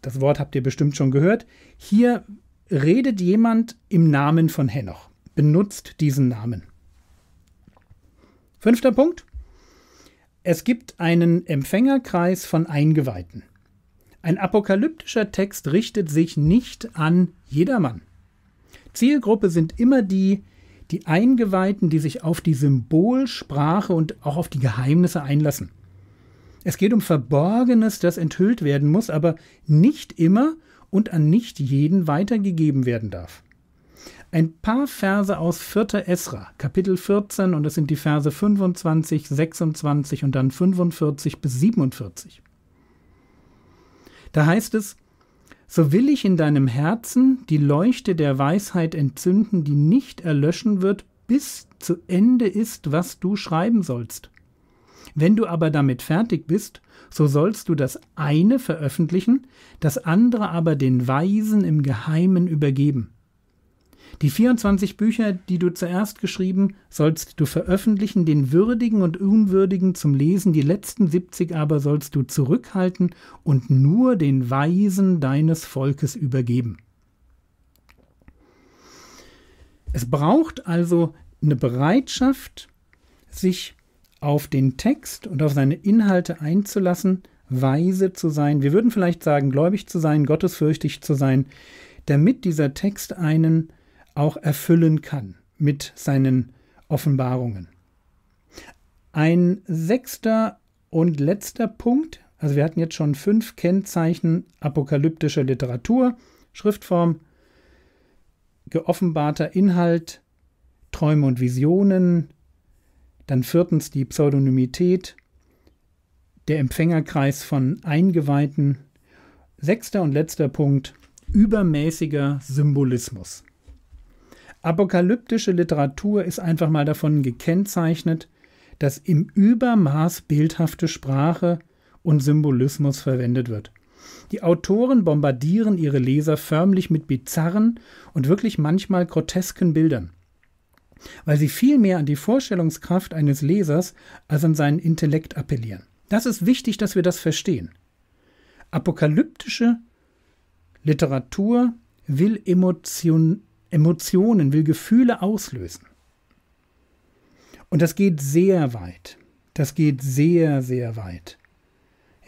Das Wort habt ihr bestimmt schon gehört. Hier redet jemand im Namen von Henoch benutzt diesen Namen. Fünfter Punkt. Es gibt einen Empfängerkreis von Eingeweihten. Ein apokalyptischer Text richtet sich nicht an jedermann. Zielgruppe sind immer die, die Eingeweihten, die sich auf die Symbolsprache und auch auf die Geheimnisse einlassen. Es geht um Verborgenes, das enthüllt werden muss, aber nicht immer und an nicht jeden weitergegeben werden darf ein paar Verse aus 4. Esra, Kapitel 14, und das sind die Verse 25, 26 und dann 45 bis 47. Da heißt es, so will ich in deinem Herzen die Leuchte der Weisheit entzünden, die nicht erlöschen wird, bis zu Ende ist, was du schreiben sollst. Wenn du aber damit fertig bist, so sollst du das eine veröffentlichen, das andere aber den Weisen im Geheimen übergeben. Die 24 Bücher, die du zuerst geschrieben, sollst du veröffentlichen, den Würdigen und Unwürdigen zum Lesen, die letzten 70 aber sollst du zurückhalten und nur den Weisen deines Volkes übergeben. Es braucht also eine Bereitschaft, sich auf den Text und auf seine Inhalte einzulassen, weise zu sein, wir würden vielleicht sagen, gläubig zu sein, gottesfürchtig zu sein, damit dieser Text einen auch erfüllen kann mit seinen Offenbarungen. Ein sechster und letzter Punkt, also wir hatten jetzt schon fünf Kennzeichen apokalyptischer Literatur, Schriftform, geoffenbarter Inhalt, Träume und Visionen, dann viertens die Pseudonymität, der Empfängerkreis von Eingeweihten, sechster und letzter Punkt, übermäßiger Symbolismus. Apokalyptische Literatur ist einfach mal davon gekennzeichnet, dass im Übermaß bildhafte Sprache und Symbolismus verwendet wird. Die Autoren bombardieren ihre Leser förmlich mit bizarren und wirklich manchmal grotesken Bildern, weil sie viel mehr an die Vorstellungskraft eines Lesers als an seinen Intellekt appellieren. Das ist wichtig, dass wir das verstehen. Apokalyptische Literatur will Emotionen Emotionen, will Gefühle auslösen. Und das geht sehr weit. Das geht sehr, sehr weit.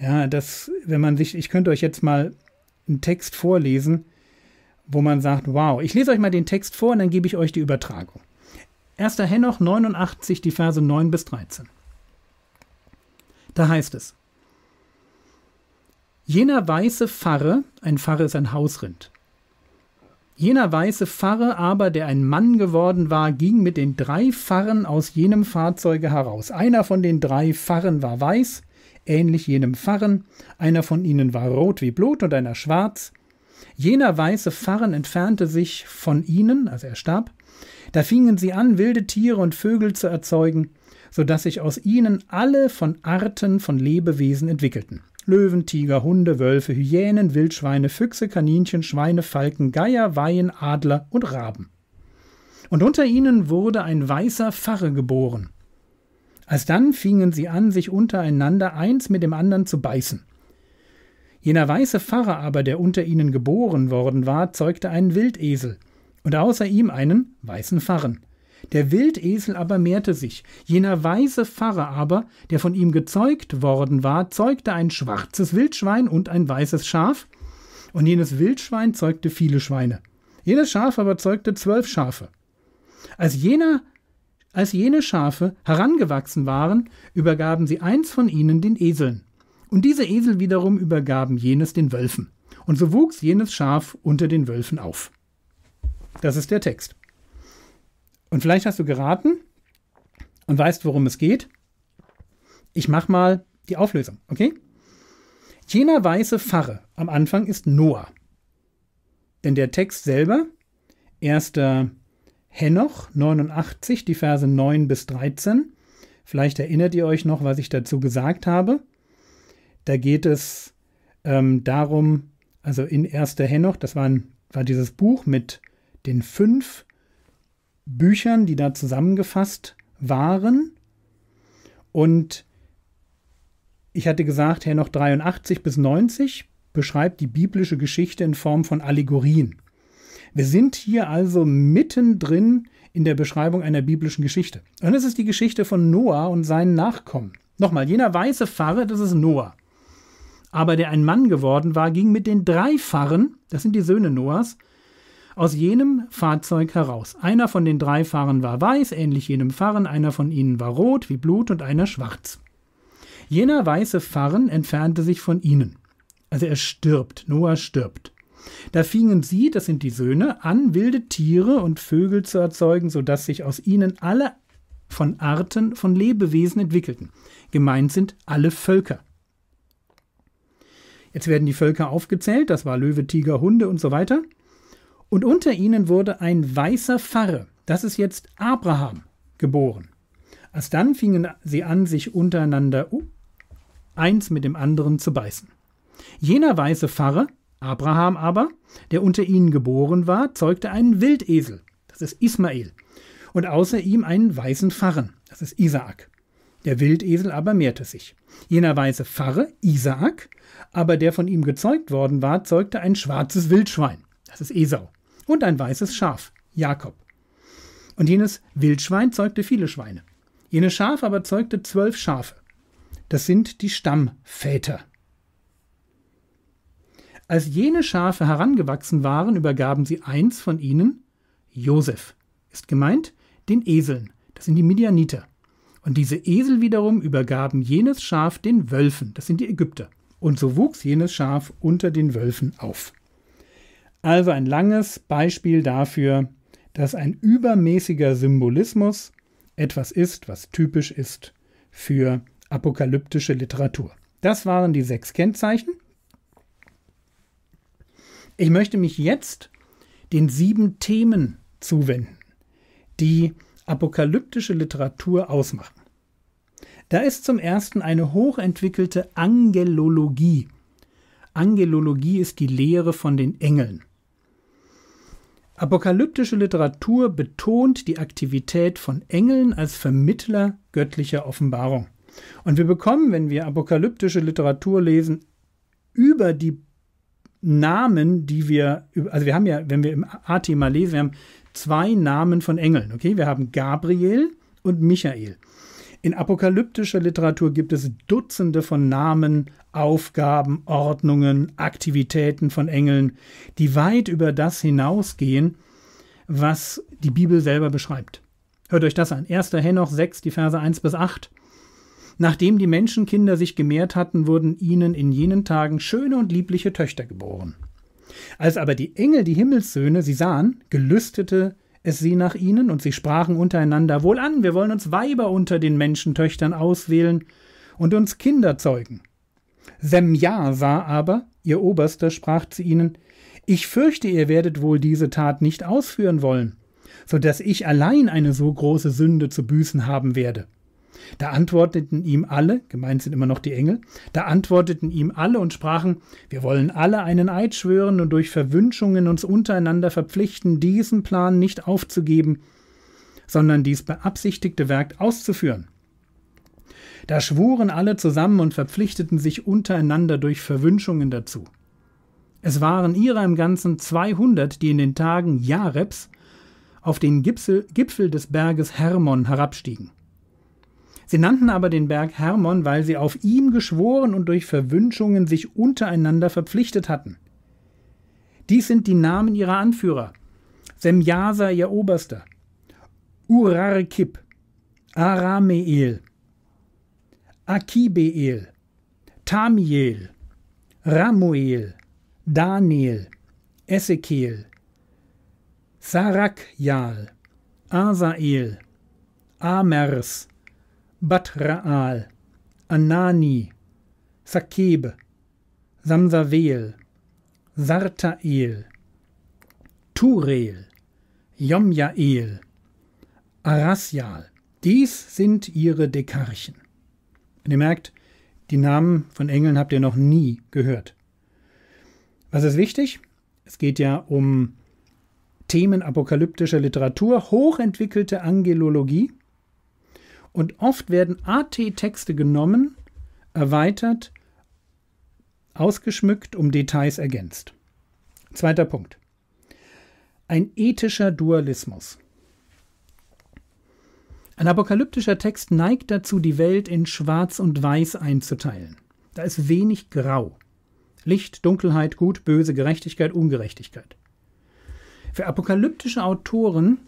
Ja, das, wenn man sich, ich könnte euch jetzt mal einen Text vorlesen, wo man sagt, wow, ich lese euch mal den Text vor und dann gebe ich euch die Übertragung. 1. Henoch 89, die Verse 9 bis 13. Da heißt es, jener weiße Pfarre, ein Pfarre ist ein Hausrind, Jener weiße Pfarre aber, der ein Mann geworden war, ging mit den drei Pfarren aus jenem Fahrzeuge heraus. Einer von den drei Pfarren war weiß, ähnlich jenem Pfarren, einer von ihnen war rot wie Blut und einer schwarz. Jener weiße Pfarren entfernte sich von ihnen, als er starb. Da fingen sie an, wilde Tiere und Vögel zu erzeugen, so dass sich aus ihnen alle von Arten von Lebewesen entwickelten. Löwen, Tiger, Hunde, Wölfe, Hyänen, Wildschweine, Füchse, Kaninchen, Schweine, Falken, Geier, Weihen, Adler und Raben. Und unter ihnen wurde ein weißer Pfarre geboren. Alsdann fingen sie an, sich untereinander eins mit dem anderen zu beißen. Jener weiße Pfarrer aber, der unter ihnen geboren worden war, zeugte einen Wildesel und außer ihm einen weißen Pfarren. Der Wildesel aber mehrte sich. Jener weiße Pfarrer aber, der von ihm gezeugt worden war, zeugte ein schwarzes Wildschwein und ein weißes Schaf, und jenes Wildschwein zeugte viele Schweine. Jenes Schaf aber zeugte zwölf Schafe. Als jener als jene Schafe herangewachsen waren, übergaben sie eins von ihnen den Eseln. Und diese Esel wiederum übergaben jenes den Wölfen. Und so wuchs jenes Schaf unter den Wölfen auf. Das ist der Text. Und vielleicht hast du geraten und weißt, worum es geht. Ich mache mal die Auflösung, okay? Jener weiße Pfarre am Anfang ist Noah. Denn der Text selber, 1. Henoch 89, die Verse 9 bis 13, vielleicht erinnert ihr euch noch, was ich dazu gesagt habe. Da geht es ähm, darum, also in 1. Henoch, das war, ein, war dieses Buch mit den fünf Büchern, die da zusammengefasst waren. Und ich hatte gesagt, Herr noch 83 bis 90 beschreibt die biblische Geschichte in Form von Allegorien. Wir sind hier also mittendrin in der Beschreibung einer biblischen Geschichte. Und es ist die Geschichte von Noah und seinen Nachkommen. Nochmal, jener weiße Pfarrer, das ist Noah. Aber der ein Mann geworden war, ging mit den drei Pfarren, das sind die Söhne Noahs, aus jenem Fahrzeug heraus. Einer von den drei Fahrern war weiß, ähnlich jenem Fahren, einer von ihnen war rot wie Blut und einer schwarz. Jener weiße Fahren entfernte sich von ihnen. Also er stirbt, Noah stirbt. Da fingen sie, das sind die Söhne, an, wilde Tiere und Vögel zu erzeugen, sodass sich aus ihnen alle von Arten von Lebewesen entwickelten. Gemeint sind alle Völker. Jetzt werden die Völker aufgezählt, das war Löwe, Tiger, Hunde und so weiter. Und unter ihnen wurde ein weißer Pfarre, das ist jetzt Abraham, geboren. Als dann fingen sie an, sich untereinander eins mit dem anderen zu beißen. Jener weiße Pfarre, Abraham aber, der unter ihnen geboren war, zeugte einen Wildesel, das ist Ismael, und außer ihm einen weißen Pfarren, das ist Isaak. Der Wildesel aber mehrte sich. Jener weiße Pfarre, Isaak, aber der von ihm gezeugt worden war, zeugte ein schwarzes Wildschwein, das ist Esau und ein weißes Schaf, Jakob. Und jenes Wildschwein zeugte viele Schweine. Jenes Schaf aber zeugte zwölf Schafe. Das sind die Stammväter. Als jene Schafe herangewachsen waren, übergaben sie eins von ihnen, Josef, ist gemeint, den Eseln, das sind die Midianiter. Und diese Esel wiederum übergaben jenes Schaf den Wölfen, das sind die Ägypter. Und so wuchs jenes Schaf unter den Wölfen auf. Also ein langes Beispiel dafür, dass ein übermäßiger Symbolismus etwas ist, was typisch ist für apokalyptische Literatur. Das waren die sechs Kennzeichen. Ich möchte mich jetzt den sieben Themen zuwenden, die apokalyptische Literatur ausmachen. Da ist zum ersten eine hochentwickelte Angelologie. Angelologie ist die Lehre von den Engeln. Apokalyptische Literatur betont die Aktivität von Engeln als Vermittler göttlicher Offenbarung. Und wir bekommen, wenn wir apokalyptische Literatur lesen, über die Namen, die wir, also wir haben ja, wenn wir im A-Thema lesen, wir haben zwei Namen von Engeln, okay? Wir haben Gabriel und Michael. In apokalyptischer Literatur gibt es Dutzende von Namen, Aufgaben, Ordnungen, Aktivitäten von Engeln, die weit über das hinausgehen, was die Bibel selber beschreibt. Hört euch das an. 1. Henoch 6, die Verse 1 bis 8. Nachdem die Menschenkinder sich gemehrt hatten, wurden ihnen in jenen Tagen schöne und liebliche Töchter geboren. Als aber die Engel die Himmelssöhne sie sahen, gelüstete es sie nach ihnen, und sie sprachen untereinander wohl an, wir wollen uns Weiber unter den Menschentöchtern auswählen und uns Kinder zeugen. Semja sah aber, ihr Oberster, sprach zu ihnen, ich fürchte, ihr werdet wohl diese Tat nicht ausführen wollen, so dass ich allein eine so große Sünde zu büßen haben werde. Da antworteten ihm alle, gemeint sind immer noch die Engel, da antworteten ihm alle und sprachen, wir wollen alle einen Eid schwören und durch Verwünschungen uns untereinander verpflichten, diesen Plan nicht aufzugeben, sondern dies beabsichtigte Werk auszuführen. Da schwuren alle zusammen und verpflichteten sich untereinander durch Verwünschungen dazu. Es waren ihrer im Ganzen 200, die in den Tagen Jarebs auf den Gipfel, Gipfel des Berges Hermon herabstiegen. Sie nannten aber den Berg Hermon, weil sie auf ihm geschworen und durch Verwünschungen sich untereinander verpflichtet hatten. Dies sind die Namen ihrer Anführer. Semjasa ihr Oberster, Urarkib, Arameel, Akibeel, Tamiel, Ramuel, Daniel, Ezekiel, Sarakjal, Asael, Amers, Batraal, Anani, Sakebe, Samsavel, Sartael, Turel, Jomjael, Arasjal. Dies sind ihre Dekarchen. Und ihr merkt, die Namen von Engeln habt ihr noch nie gehört. Was ist wichtig? Es geht ja um Themen apokalyptischer Literatur, hochentwickelte Angelologie und oft werden AT-Texte genommen, erweitert, ausgeschmückt, um Details ergänzt. Zweiter Punkt. Ein ethischer Dualismus. Ein apokalyptischer Text neigt dazu, die Welt in Schwarz und Weiß einzuteilen. Da ist wenig Grau. Licht, Dunkelheit, Gut, Böse, Gerechtigkeit, Ungerechtigkeit. Für apokalyptische Autoren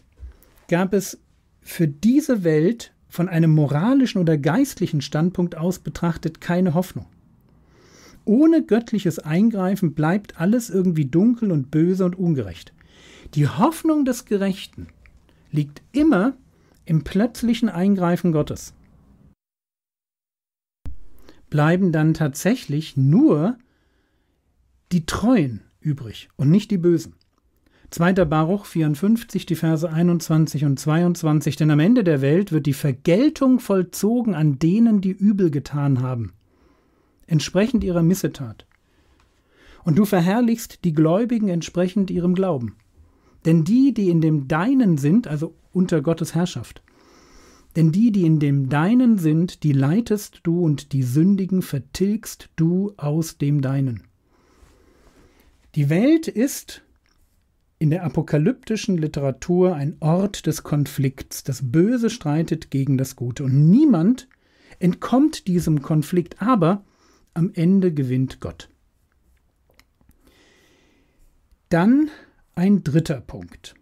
gab es für diese Welt von einem moralischen oder geistlichen Standpunkt aus betrachtet keine Hoffnung. Ohne göttliches Eingreifen bleibt alles irgendwie dunkel und böse und ungerecht. Die Hoffnung des Gerechten liegt immer im plötzlichen Eingreifen Gottes. Bleiben dann tatsächlich nur die Treuen übrig und nicht die Bösen. 2. Baruch 54, die Verse 21 und 22. Denn am Ende der Welt wird die Vergeltung vollzogen an denen, die übel getan haben, entsprechend ihrer Missetat. Und du verherrlichst die Gläubigen entsprechend ihrem Glauben. Denn die, die in dem Deinen sind, also unter Gottes Herrschaft, denn die, die in dem Deinen sind, die leitest du und die Sündigen vertilgst du aus dem Deinen. Die Welt ist in der apokalyptischen Literatur ein Ort des Konflikts. Das Böse streitet gegen das Gute und niemand entkommt diesem Konflikt, aber am Ende gewinnt Gott. Dann ein dritter Punkt.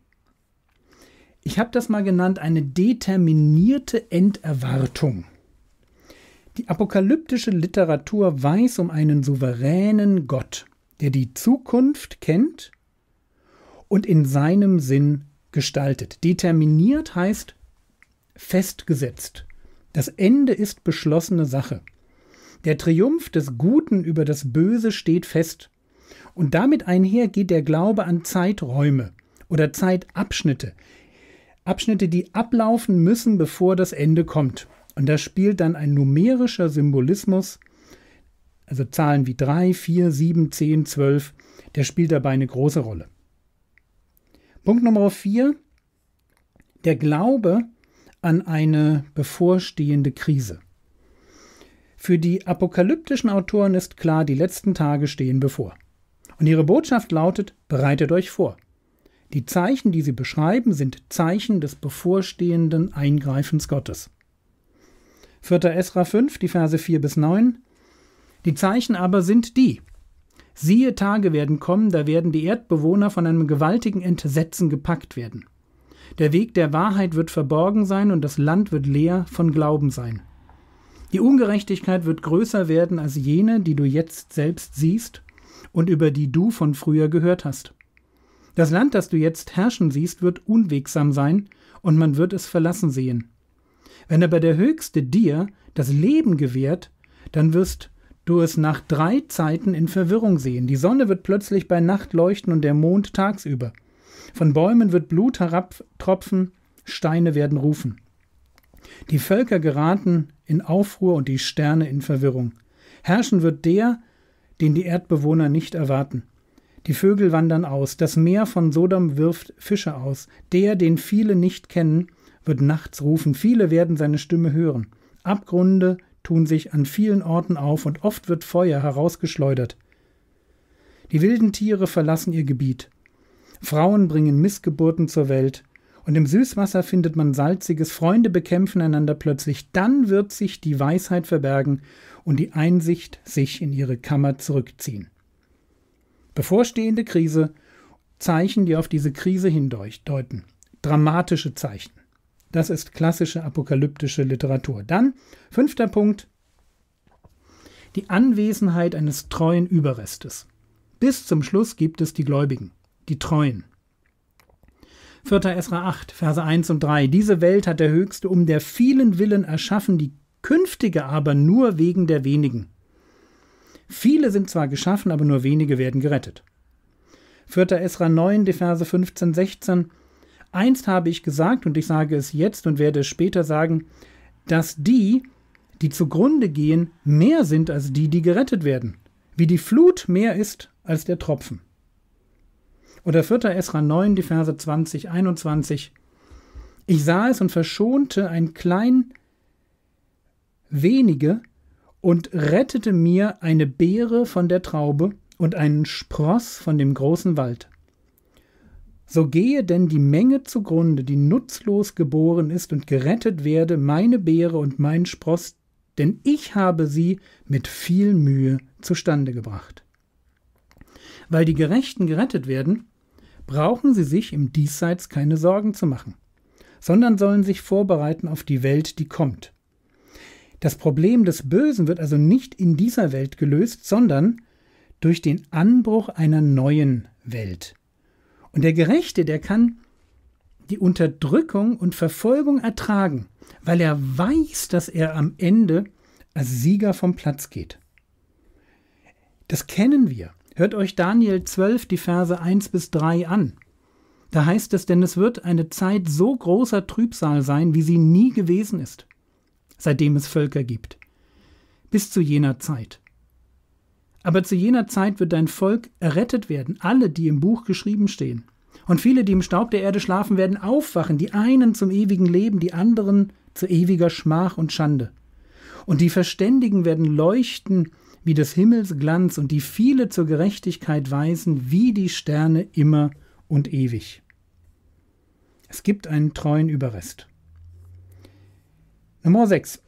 Ich habe das mal genannt, eine determinierte Enderwartung. Die apokalyptische Literatur weiß um einen souveränen Gott, der die Zukunft kennt und in seinem Sinn gestaltet. Determiniert heißt festgesetzt. Das Ende ist beschlossene Sache. Der Triumph des Guten über das Böse steht fest. Und damit einher geht der Glaube an Zeiträume oder Zeitabschnitte. Abschnitte, die ablaufen müssen, bevor das Ende kommt. Und da spielt dann ein numerischer Symbolismus, also Zahlen wie 3, 4, 7, 10, 12, der spielt dabei eine große Rolle. Punkt Nummer vier, der Glaube an eine bevorstehende Krise. Für die apokalyptischen Autoren ist klar, die letzten Tage stehen bevor. Und ihre Botschaft lautet, bereitet euch vor. Die Zeichen, die sie beschreiben, sind Zeichen des bevorstehenden Eingreifens Gottes. 4. Esra 5, die Verse 4 bis 9. Die Zeichen aber sind die, Siehe Tage werden kommen, da werden die Erdbewohner von einem gewaltigen Entsetzen gepackt werden. Der Weg der Wahrheit wird verborgen sein und das Land wird leer von Glauben sein. Die Ungerechtigkeit wird größer werden als jene, die du jetzt selbst siehst und über die du von früher gehört hast. Das Land, das du jetzt herrschen siehst, wird unwegsam sein und man wird es verlassen sehen. Wenn aber der Höchste dir das Leben gewährt, dann wirst du es nach drei Zeiten in Verwirrung sehen. Die Sonne wird plötzlich bei Nacht leuchten und der Mond tagsüber. Von Bäumen wird Blut herabtropfen, Steine werden rufen. Die Völker geraten in Aufruhr und die Sterne in Verwirrung. Herrschen wird der, den die Erdbewohner nicht erwarten. Die Vögel wandern aus, das Meer von Sodom wirft Fische aus. Der, den viele nicht kennen, wird nachts rufen, viele werden seine Stimme hören. Abgründe tun sich an vielen Orten auf und oft wird Feuer herausgeschleudert. Die wilden Tiere verlassen ihr Gebiet. Frauen bringen Missgeburten zur Welt, und im Süßwasser findet man salziges, Freunde bekämpfen einander plötzlich, dann wird sich die Weisheit verbergen und die Einsicht sich in ihre Kammer zurückziehen. Bevorstehende Krise, Zeichen, die auf diese Krise hindeuten, dramatische Zeichen. Das ist klassische apokalyptische Literatur. Dann, fünfter Punkt, die Anwesenheit eines treuen Überrestes. Bis zum Schluss gibt es die Gläubigen, die Treuen. 4. Esra 8, Verse 1 und 3. Diese Welt hat der Höchste um der vielen Willen erschaffen, die künftige aber nur wegen der wenigen. Viele sind zwar geschaffen, aber nur wenige werden gerettet. 4. Esra 9, die Verse 15, 16. Einst habe ich gesagt, und ich sage es jetzt und werde es später sagen, dass die, die zugrunde gehen, mehr sind als die, die gerettet werden, wie die Flut mehr ist als der Tropfen. Oder 4. Esra 9, die Verse 20, 21. Ich sah es und verschonte ein klein wenige und rettete mir eine Beere von der Traube und einen Spross von dem großen Wald. So gehe denn die Menge zugrunde, die nutzlos geboren ist, und gerettet werde meine Beere und mein Spross, denn ich habe sie mit viel Mühe zustande gebracht. Weil die Gerechten gerettet werden, brauchen sie sich im Diesseits keine Sorgen zu machen, sondern sollen sich vorbereiten auf die Welt, die kommt. Das Problem des Bösen wird also nicht in dieser Welt gelöst, sondern durch den Anbruch einer neuen Welt. Und der Gerechte, der kann die Unterdrückung und Verfolgung ertragen, weil er weiß, dass er am Ende als Sieger vom Platz geht. Das kennen wir. Hört euch Daniel 12, die Verse 1 bis 3 an. Da heißt es, denn es wird eine Zeit so großer Trübsal sein, wie sie nie gewesen ist, seitdem es Völker gibt. Bis zu jener Zeit aber zu jener Zeit wird dein Volk errettet werden, alle, die im Buch geschrieben stehen. Und viele, die im Staub der Erde schlafen, werden aufwachen, die einen zum ewigen Leben, die anderen zu ewiger Schmach und Schande. Und die Verständigen werden leuchten wie des Himmels Glanz und die viele zur Gerechtigkeit weisen wie die Sterne immer und ewig. Es gibt einen treuen Überrest. Nummer 6.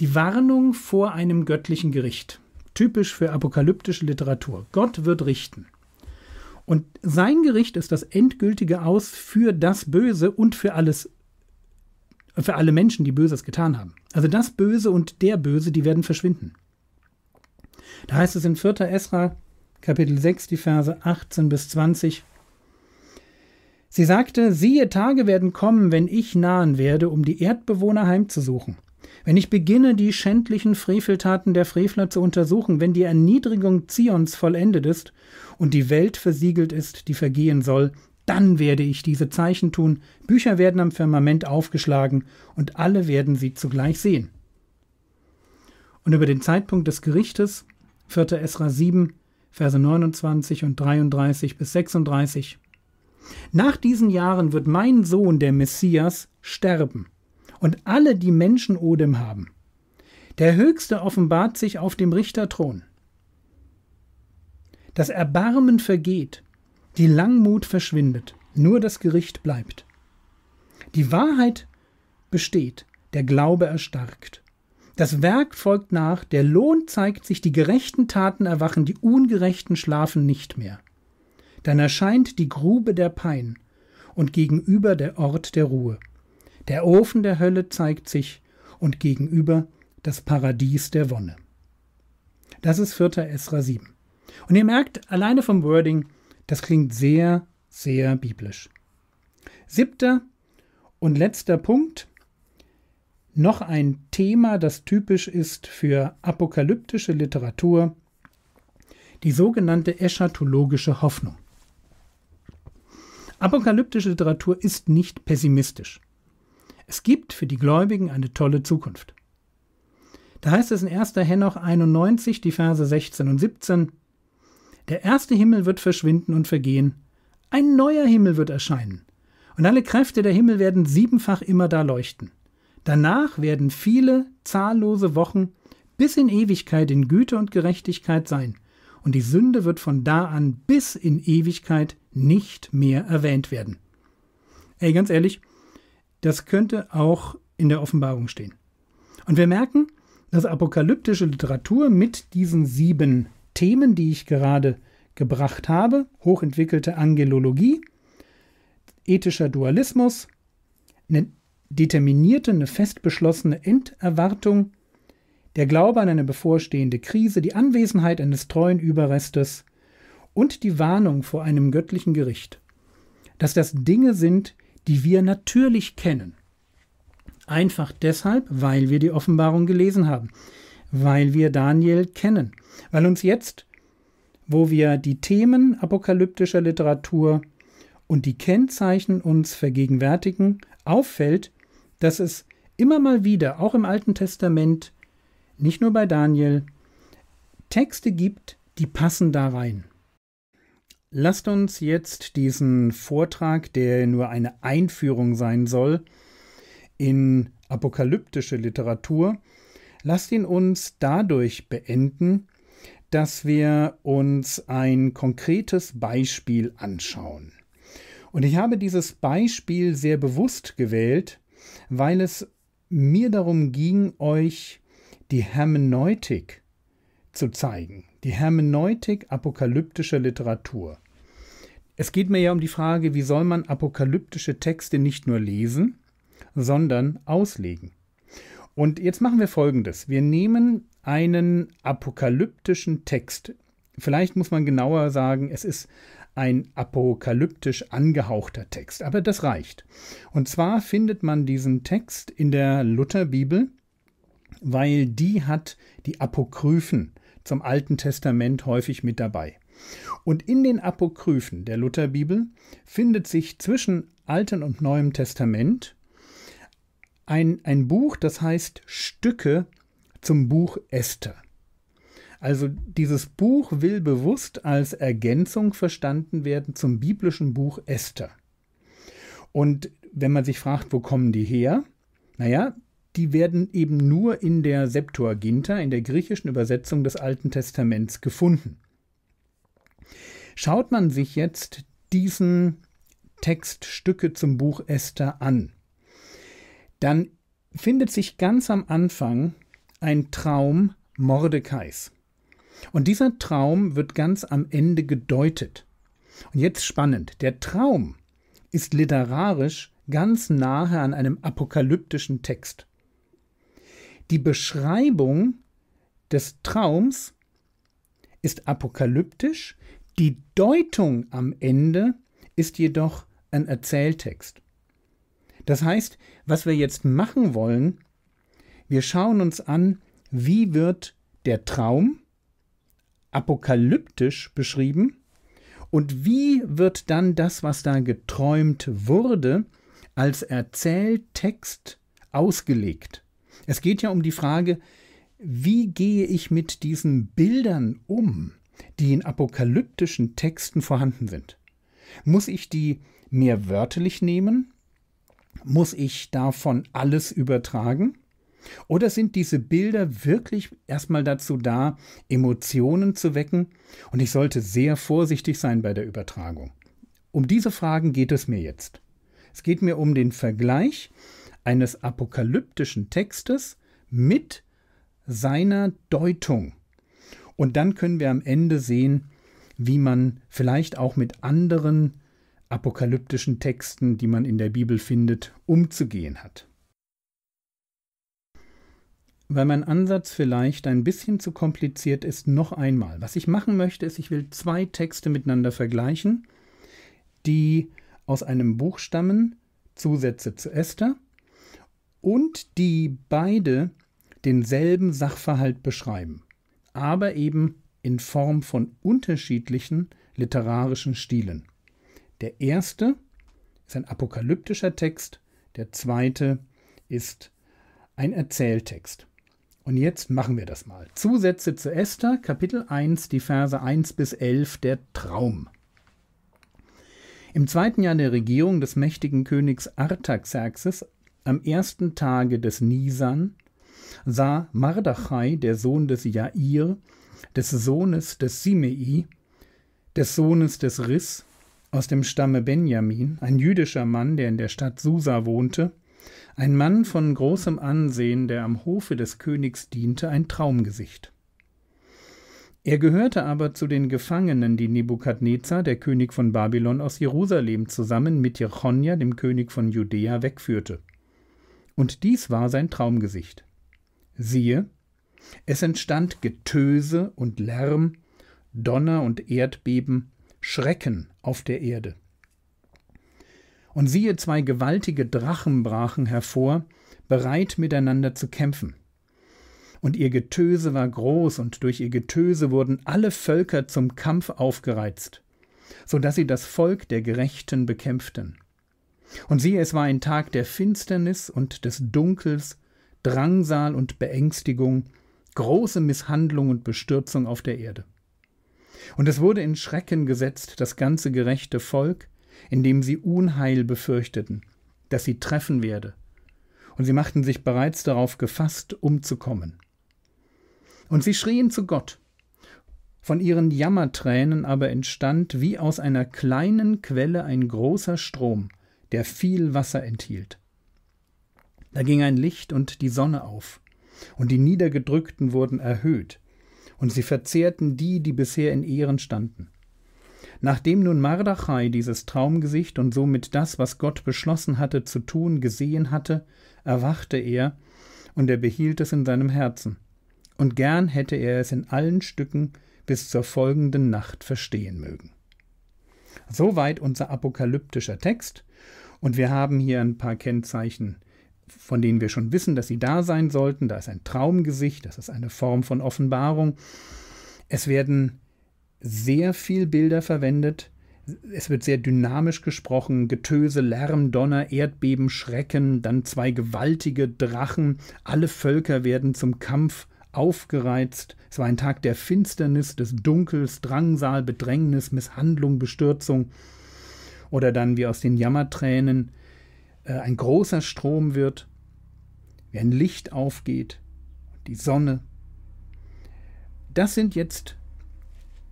Die Warnung vor einem göttlichen Gericht typisch für apokalyptische Literatur. Gott wird richten. Und sein Gericht ist das endgültige Aus für das Böse und für alles, für alle Menschen, die Böses getan haben. Also das Böse und der Böse, die werden verschwinden. Da heißt es in 4. Esra, Kapitel 6, die Verse 18 bis 20. Sie sagte, siehe Tage werden kommen, wenn ich nahen werde, um die Erdbewohner heimzusuchen. Wenn ich beginne, die schändlichen Freveltaten der Frevler zu untersuchen, wenn die Erniedrigung Zions vollendet ist und die Welt versiegelt ist, die vergehen soll, dann werde ich diese Zeichen tun, Bücher werden am Firmament aufgeschlagen und alle werden sie zugleich sehen. Und über den Zeitpunkt des Gerichtes, 4. Esra 7, Verse 29 und 33 bis 36. Nach diesen Jahren wird mein Sohn, der Messias, sterben und alle, die Menschen Odem haben. Der Höchste offenbart sich auf dem Richterthron. Das Erbarmen vergeht, die Langmut verschwindet, nur das Gericht bleibt. Die Wahrheit besteht, der Glaube erstarkt. Das Werk folgt nach, der Lohn zeigt sich, die gerechten Taten erwachen, die ungerechten schlafen nicht mehr. Dann erscheint die Grube der Pein und gegenüber der Ort der Ruhe. Der Ofen der Hölle zeigt sich und gegenüber das Paradies der Wonne. Das ist 4. Esra 7. Und ihr merkt alleine vom Wording, das klingt sehr, sehr biblisch. Siebter und letzter Punkt. Noch ein Thema, das typisch ist für apokalyptische Literatur, die sogenannte eschatologische Hoffnung. Apokalyptische Literatur ist nicht pessimistisch. Es gibt für die Gläubigen eine tolle Zukunft. Da heißt es in 1. Henoch 91, die Verse 16 und 17, Der erste Himmel wird verschwinden und vergehen, ein neuer Himmel wird erscheinen, und alle Kräfte der Himmel werden siebenfach immer da leuchten. Danach werden viele zahllose Wochen bis in Ewigkeit in Güte und Gerechtigkeit sein, und die Sünde wird von da an bis in Ewigkeit nicht mehr erwähnt werden. Ey, ganz ehrlich, das könnte auch in der Offenbarung stehen. Und wir merken, dass apokalyptische Literatur mit diesen sieben Themen, die ich gerade gebracht habe, hochentwickelte Angelologie, ethischer Dualismus, eine determinierte, eine fest beschlossene Enderwartung, der Glaube an eine bevorstehende Krise, die Anwesenheit eines treuen Überrestes und die Warnung vor einem göttlichen Gericht, dass das Dinge sind, die wir natürlich kennen. Einfach deshalb, weil wir die Offenbarung gelesen haben, weil wir Daniel kennen, weil uns jetzt, wo wir die Themen apokalyptischer Literatur und die Kennzeichen uns vergegenwärtigen, auffällt, dass es immer mal wieder, auch im Alten Testament, nicht nur bei Daniel, Texte gibt, die passen da rein. Lasst uns jetzt diesen Vortrag, der nur eine Einführung sein soll, in apokalyptische Literatur, lasst ihn uns dadurch beenden, dass wir uns ein konkretes Beispiel anschauen. Und ich habe dieses Beispiel sehr bewusst gewählt, weil es mir darum ging, euch die Hermeneutik zu zeigen, die Hermeneutik apokalyptischer Literatur. Es geht mir ja um die Frage, wie soll man apokalyptische Texte nicht nur lesen, sondern auslegen. Und jetzt machen wir Folgendes. Wir nehmen einen apokalyptischen Text. Vielleicht muss man genauer sagen, es ist ein apokalyptisch angehauchter Text, aber das reicht. Und zwar findet man diesen Text in der Lutherbibel, weil die hat die Apokryphen zum Alten Testament häufig mit dabei. Und in den Apokryphen der Lutherbibel findet sich zwischen Alten und Neuem Testament ein, ein Buch, das heißt Stücke zum Buch Esther. Also dieses Buch will bewusst als Ergänzung verstanden werden zum biblischen Buch Esther. Und wenn man sich fragt, wo kommen die her? Naja, die werden eben nur in der Septuaginta, in der griechischen Übersetzung des Alten Testaments gefunden. Schaut man sich jetzt diesen Textstücke zum Buch Esther an, dann findet sich ganz am Anfang ein Traum Mordekais. Und dieser Traum wird ganz am Ende gedeutet. Und jetzt spannend, der Traum ist literarisch ganz nahe an einem apokalyptischen Text. Die Beschreibung des Traums ist apokalyptisch, die Deutung am Ende ist jedoch ein Erzähltext. Das heißt, was wir jetzt machen wollen, wir schauen uns an, wie wird der Traum apokalyptisch beschrieben und wie wird dann das, was da geträumt wurde, als Erzähltext ausgelegt. Es geht ja um die Frage, wie gehe ich mit diesen Bildern um, die in apokalyptischen Texten vorhanden sind? Muss ich die mehr wörtlich nehmen? Muss ich davon alles übertragen? Oder sind diese Bilder wirklich erstmal dazu da, Emotionen zu wecken? Und ich sollte sehr vorsichtig sein bei der Übertragung. Um diese Fragen geht es mir jetzt. Es geht mir um den Vergleich eines apokalyptischen Textes mit seiner Deutung. Und dann können wir am Ende sehen, wie man vielleicht auch mit anderen apokalyptischen Texten, die man in der Bibel findet, umzugehen hat. Weil mein Ansatz vielleicht ein bisschen zu kompliziert ist, noch einmal. Was ich machen möchte, ist, ich will zwei Texte miteinander vergleichen, die aus einem Buch stammen, Zusätze zu Esther, und die beide denselben Sachverhalt beschreiben, aber eben in Form von unterschiedlichen literarischen Stilen. Der erste ist ein apokalyptischer Text, der zweite ist ein Erzähltext. Und jetzt machen wir das mal. Zusätze zu Esther, Kapitel 1, die Verse 1 bis 11, der Traum. Im zweiten Jahr der Regierung des mächtigen Königs Artaxerxes am ersten Tage des Nisan sah Mardachai, der Sohn des Jair, des Sohnes des Simei, des Sohnes des Riss, aus dem Stamme Benjamin, ein jüdischer Mann, der in der Stadt Susa wohnte, ein Mann von großem Ansehen, der am Hofe des Königs diente, ein Traumgesicht. Er gehörte aber zu den Gefangenen, die Nebukadnezar, der König von Babylon, aus Jerusalem zusammen mit Jechonja, dem König von Judäa, wegführte und dies war sein Traumgesicht. Siehe, es entstand Getöse und Lärm, Donner und Erdbeben, Schrecken auf der Erde. Und siehe, zwei gewaltige Drachen brachen hervor, bereit miteinander zu kämpfen. Und ihr Getöse war groß, und durch ihr Getöse wurden alle Völker zum Kampf aufgereizt, so dass sie das Volk der Gerechten bekämpften. Und siehe, es war ein Tag der Finsternis und des Dunkels, Drangsal und Beängstigung, große Misshandlung und Bestürzung auf der Erde. Und es wurde in Schrecken gesetzt das ganze gerechte Volk, indem sie Unheil befürchteten, das sie treffen werde. Und sie machten sich bereits darauf gefasst, umzukommen. Und sie schrien zu Gott. Von ihren Jammertränen aber entstand wie aus einer kleinen Quelle ein großer Strom, der viel Wasser enthielt. Da ging ein Licht und die Sonne auf, und die Niedergedrückten wurden erhöht, und sie verzehrten die, die bisher in Ehren standen. Nachdem nun Mardachai dieses Traumgesicht und somit das, was Gott beschlossen hatte zu tun, gesehen hatte, erwachte er, und er behielt es in seinem Herzen. Und gern hätte er es in allen Stücken bis zur folgenden Nacht verstehen mögen. Soweit unser apokalyptischer Text. Und wir haben hier ein paar Kennzeichen, von denen wir schon wissen, dass sie da sein sollten. Da ist ein Traumgesicht, das ist eine Form von Offenbarung. Es werden sehr viel Bilder verwendet. Es wird sehr dynamisch gesprochen, Getöse, Lärm, Donner, Erdbeben, Schrecken, dann zwei gewaltige Drachen. Alle Völker werden zum Kampf aufgereizt. Es war ein Tag der Finsternis, des Dunkels, Drangsal, Bedrängnis, Misshandlung, Bestürzung. Oder dann wie aus den Jammertränen äh, ein großer Strom wird, wie ein Licht aufgeht, die Sonne. Das sind jetzt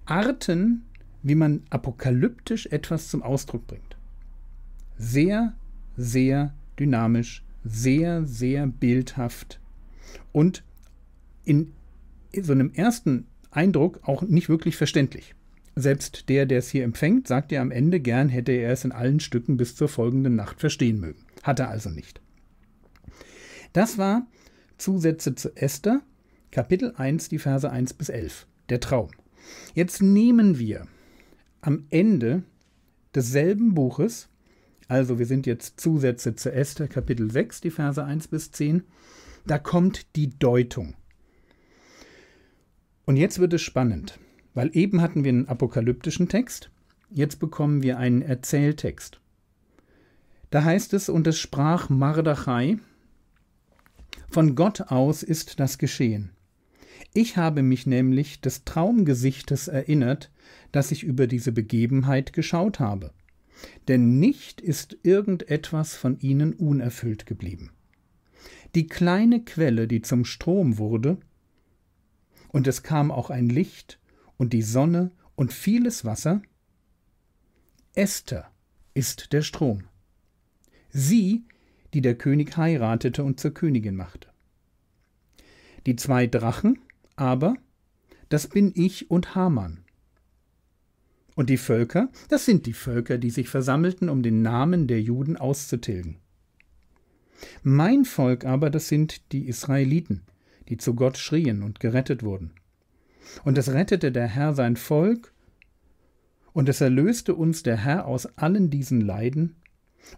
Arten, wie man apokalyptisch etwas zum Ausdruck bringt. Sehr, sehr dynamisch, sehr, sehr bildhaft und in so einem ersten Eindruck auch nicht wirklich verständlich. Selbst der, der es hier empfängt, sagt ihr am Ende gern, hätte er es in allen Stücken bis zur folgenden Nacht verstehen mögen. Hat er also nicht. Das war Zusätze zu Esther, Kapitel 1, die Verse 1 bis 11, der Traum. Jetzt nehmen wir am Ende desselben Buches, also wir sind jetzt Zusätze zu Esther, Kapitel 6, die Verse 1 bis 10, da kommt die Deutung. Und jetzt wird es spannend. Weil eben hatten wir einen apokalyptischen Text, jetzt bekommen wir einen Erzähltext. Da heißt es, und es sprach Mardachai, von Gott aus ist das geschehen. Ich habe mich nämlich des Traumgesichtes erinnert, das ich über diese Begebenheit geschaut habe. Denn nicht ist irgendetwas von ihnen unerfüllt geblieben. Die kleine Quelle, die zum Strom wurde, und es kam auch ein Licht, und die Sonne und vieles Wasser? Esther ist der Strom. Sie, die der König heiratete und zur Königin machte. Die zwei Drachen aber, das bin ich und Haman. Und die Völker, das sind die Völker, die sich versammelten, um den Namen der Juden auszutilgen. Mein Volk aber, das sind die Israeliten, die zu Gott schrien und gerettet wurden. Und es rettete der Herr sein Volk, und es erlöste uns der Herr aus allen diesen Leiden,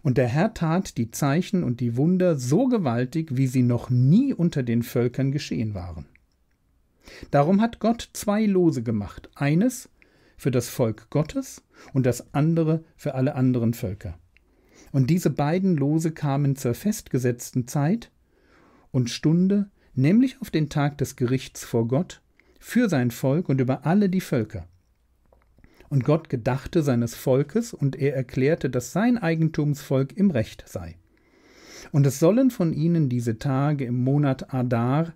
und der Herr tat die Zeichen und die Wunder so gewaltig, wie sie noch nie unter den Völkern geschehen waren. Darum hat Gott zwei Lose gemacht, eines für das Volk Gottes und das andere für alle anderen Völker. Und diese beiden Lose kamen zur festgesetzten Zeit und Stunde, nämlich auf den Tag des Gerichts vor Gott, für sein Volk und über alle die Völker. Und Gott gedachte seines Volkes, und er erklärte, dass sein Eigentumsvolk im Recht sei. Und es sollen von ihnen diese Tage im Monat Adar,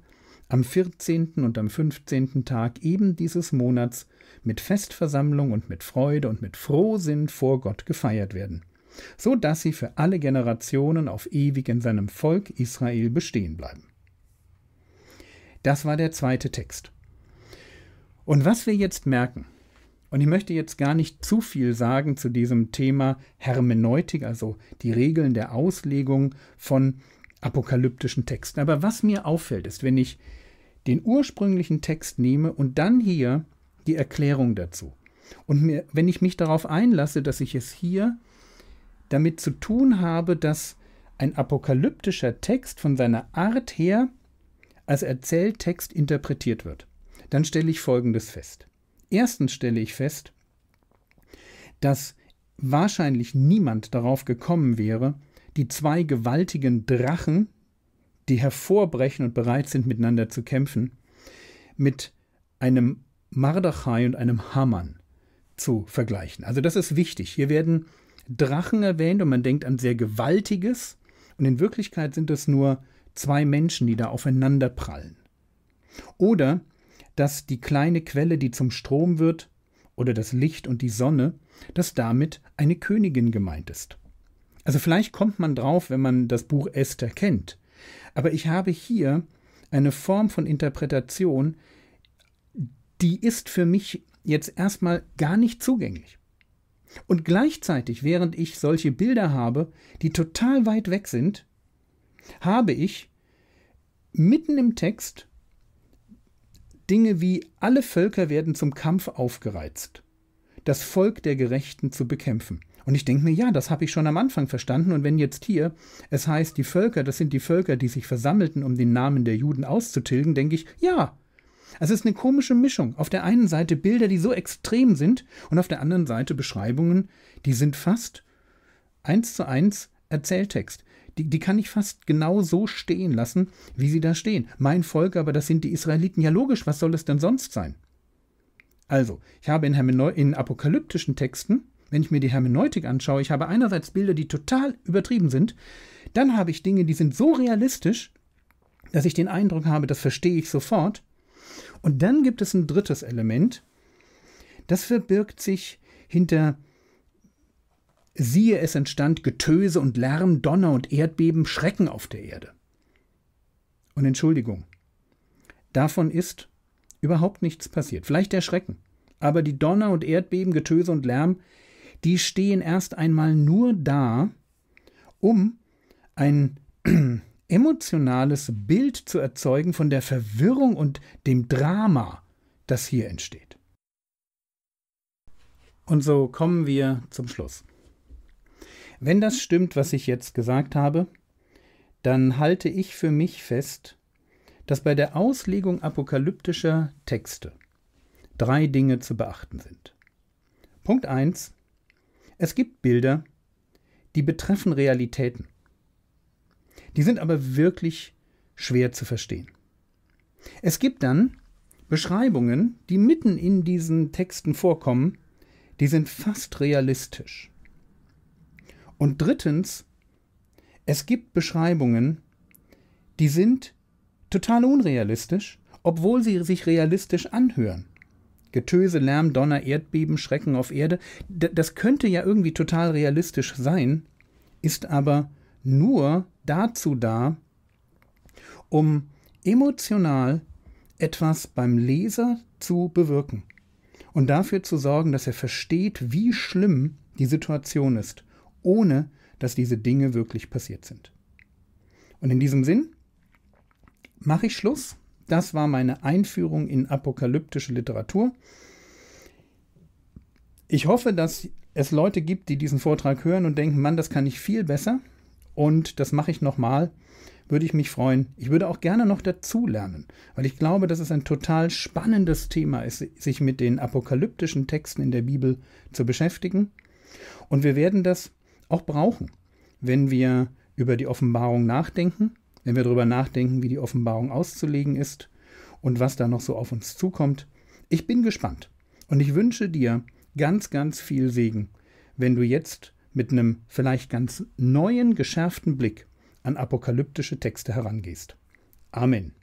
am 14. und am 15. Tag eben dieses Monats, mit Festversammlung und mit Freude und mit Frohsinn vor Gott gefeiert werden, so dass sie für alle Generationen auf ewig in seinem Volk Israel bestehen bleiben. Das war der zweite Text. Und was wir jetzt merken, und ich möchte jetzt gar nicht zu viel sagen zu diesem Thema Hermeneutik, also die Regeln der Auslegung von apokalyptischen Texten. Aber was mir auffällt, ist, wenn ich den ursprünglichen Text nehme und dann hier die Erklärung dazu. Und mir, wenn ich mich darauf einlasse, dass ich es hier damit zu tun habe, dass ein apokalyptischer Text von seiner Art her als Erzähltext interpretiert wird dann stelle ich Folgendes fest. Erstens stelle ich fest, dass wahrscheinlich niemand darauf gekommen wäre, die zwei gewaltigen Drachen, die hervorbrechen und bereit sind, miteinander zu kämpfen, mit einem Mardachai und einem Hammann zu vergleichen. Also das ist wichtig. Hier werden Drachen erwähnt und man denkt an sehr gewaltiges und in Wirklichkeit sind das nur zwei Menschen, die da aufeinander prallen. Oder dass die kleine Quelle, die zum Strom wird, oder das Licht und die Sonne, dass damit eine Königin gemeint ist. Also vielleicht kommt man drauf, wenn man das Buch Esther kennt. Aber ich habe hier eine Form von Interpretation, die ist für mich jetzt erstmal gar nicht zugänglich. Und gleichzeitig, während ich solche Bilder habe, die total weit weg sind, habe ich mitten im Text Dinge wie alle Völker werden zum Kampf aufgereizt, das Volk der Gerechten zu bekämpfen. Und ich denke mir, ja, das habe ich schon am Anfang verstanden. Und wenn jetzt hier es heißt, die Völker, das sind die Völker, die sich versammelten, um den Namen der Juden auszutilgen, denke ich, ja. Es ist eine komische Mischung. Auf der einen Seite Bilder, die so extrem sind, und auf der anderen Seite Beschreibungen, die sind fast eins zu eins Erzähltext die, die kann ich fast genau so stehen lassen, wie sie da stehen. Mein Volk, aber das sind die Israeliten. Ja, logisch, was soll es denn sonst sein? Also, ich habe in, Hermeneu in apokalyptischen Texten, wenn ich mir die Hermeneutik anschaue, ich habe einerseits Bilder, die total übertrieben sind, dann habe ich Dinge, die sind so realistisch, dass ich den Eindruck habe, das verstehe ich sofort. Und dann gibt es ein drittes Element, das verbirgt sich hinter Siehe, es entstand Getöse und Lärm, Donner und Erdbeben, Schrecken auf der Erde. Und Entschuldigung, davon ist überhaupt nichts passiert. Vielleicht der Schrecken. Aber die Donner und Erdbeben, Getöse und Lärm, die stehen erst einmal nur da, um ein [clears throat] emotionales Bild zu erzeugen von der Verwirrung und dem Drama, das hier entsteht. Und so kommen wir zum Schluss. Wenn das stimmt, was ich jetzt gesagt habe, dann halte ich für mich fest, dass bei der Auslegung apokalyptischer Texte drei Dinge zu beachten sind. Punkt 1. Es gibt Bilder, die betreffen Realitäten. Die sind aber wirklich schwer zu verstehen. Es gibt dann Beschreibungen, die mitten in diesen Texten vorkommen, die sind fast realistisch. Und drittens, es gibt Beschreibungen, die sind total unrealistisch, obwohl sie sich realistisch anhören. Getöse, Lärm, Donner, Erdbeben, Schrecken auf Erde, das könnte ja irgendwie total realistisch sein, ist aber nur dazu da, um emotional etwas beim Leser zu bewirken und dafür zu sorgen, dass er versteht, wie schlimm die Situation ist ohne dass diese Dinge wirklich passiert sind. Und in diesem Sinn mache ich Schluss. Das war meine Einführung in apokalyptische Literatur. Ich hoffe, dass es Leute gibt, die diesen Vortrag hören und denken, Mann, das kann ich viel besser und das mache ich nochmal, würde ich mich freuen. Ich würde auch gerne noch dazulernen, weil ich glaube, dass es ein total spannendes Thema ist, sich mit den apokalyptischen Texten in der Bibel zu beschäftigen. Und wir werden das auch brauchen, wenn wir über die Offenbarung nachdenken, wenn wir darüber nachdenken, wie die Offenbarung auszulegen ist und was da noch so auf uns zukommt. Ich bin gespannt und ich wünsche dir ganz, ganz viel Segen, wenn du jetzt mit einem vielleicht ganz neuen, geschärften Blick an apokalyptische Texte herangehst. Amen.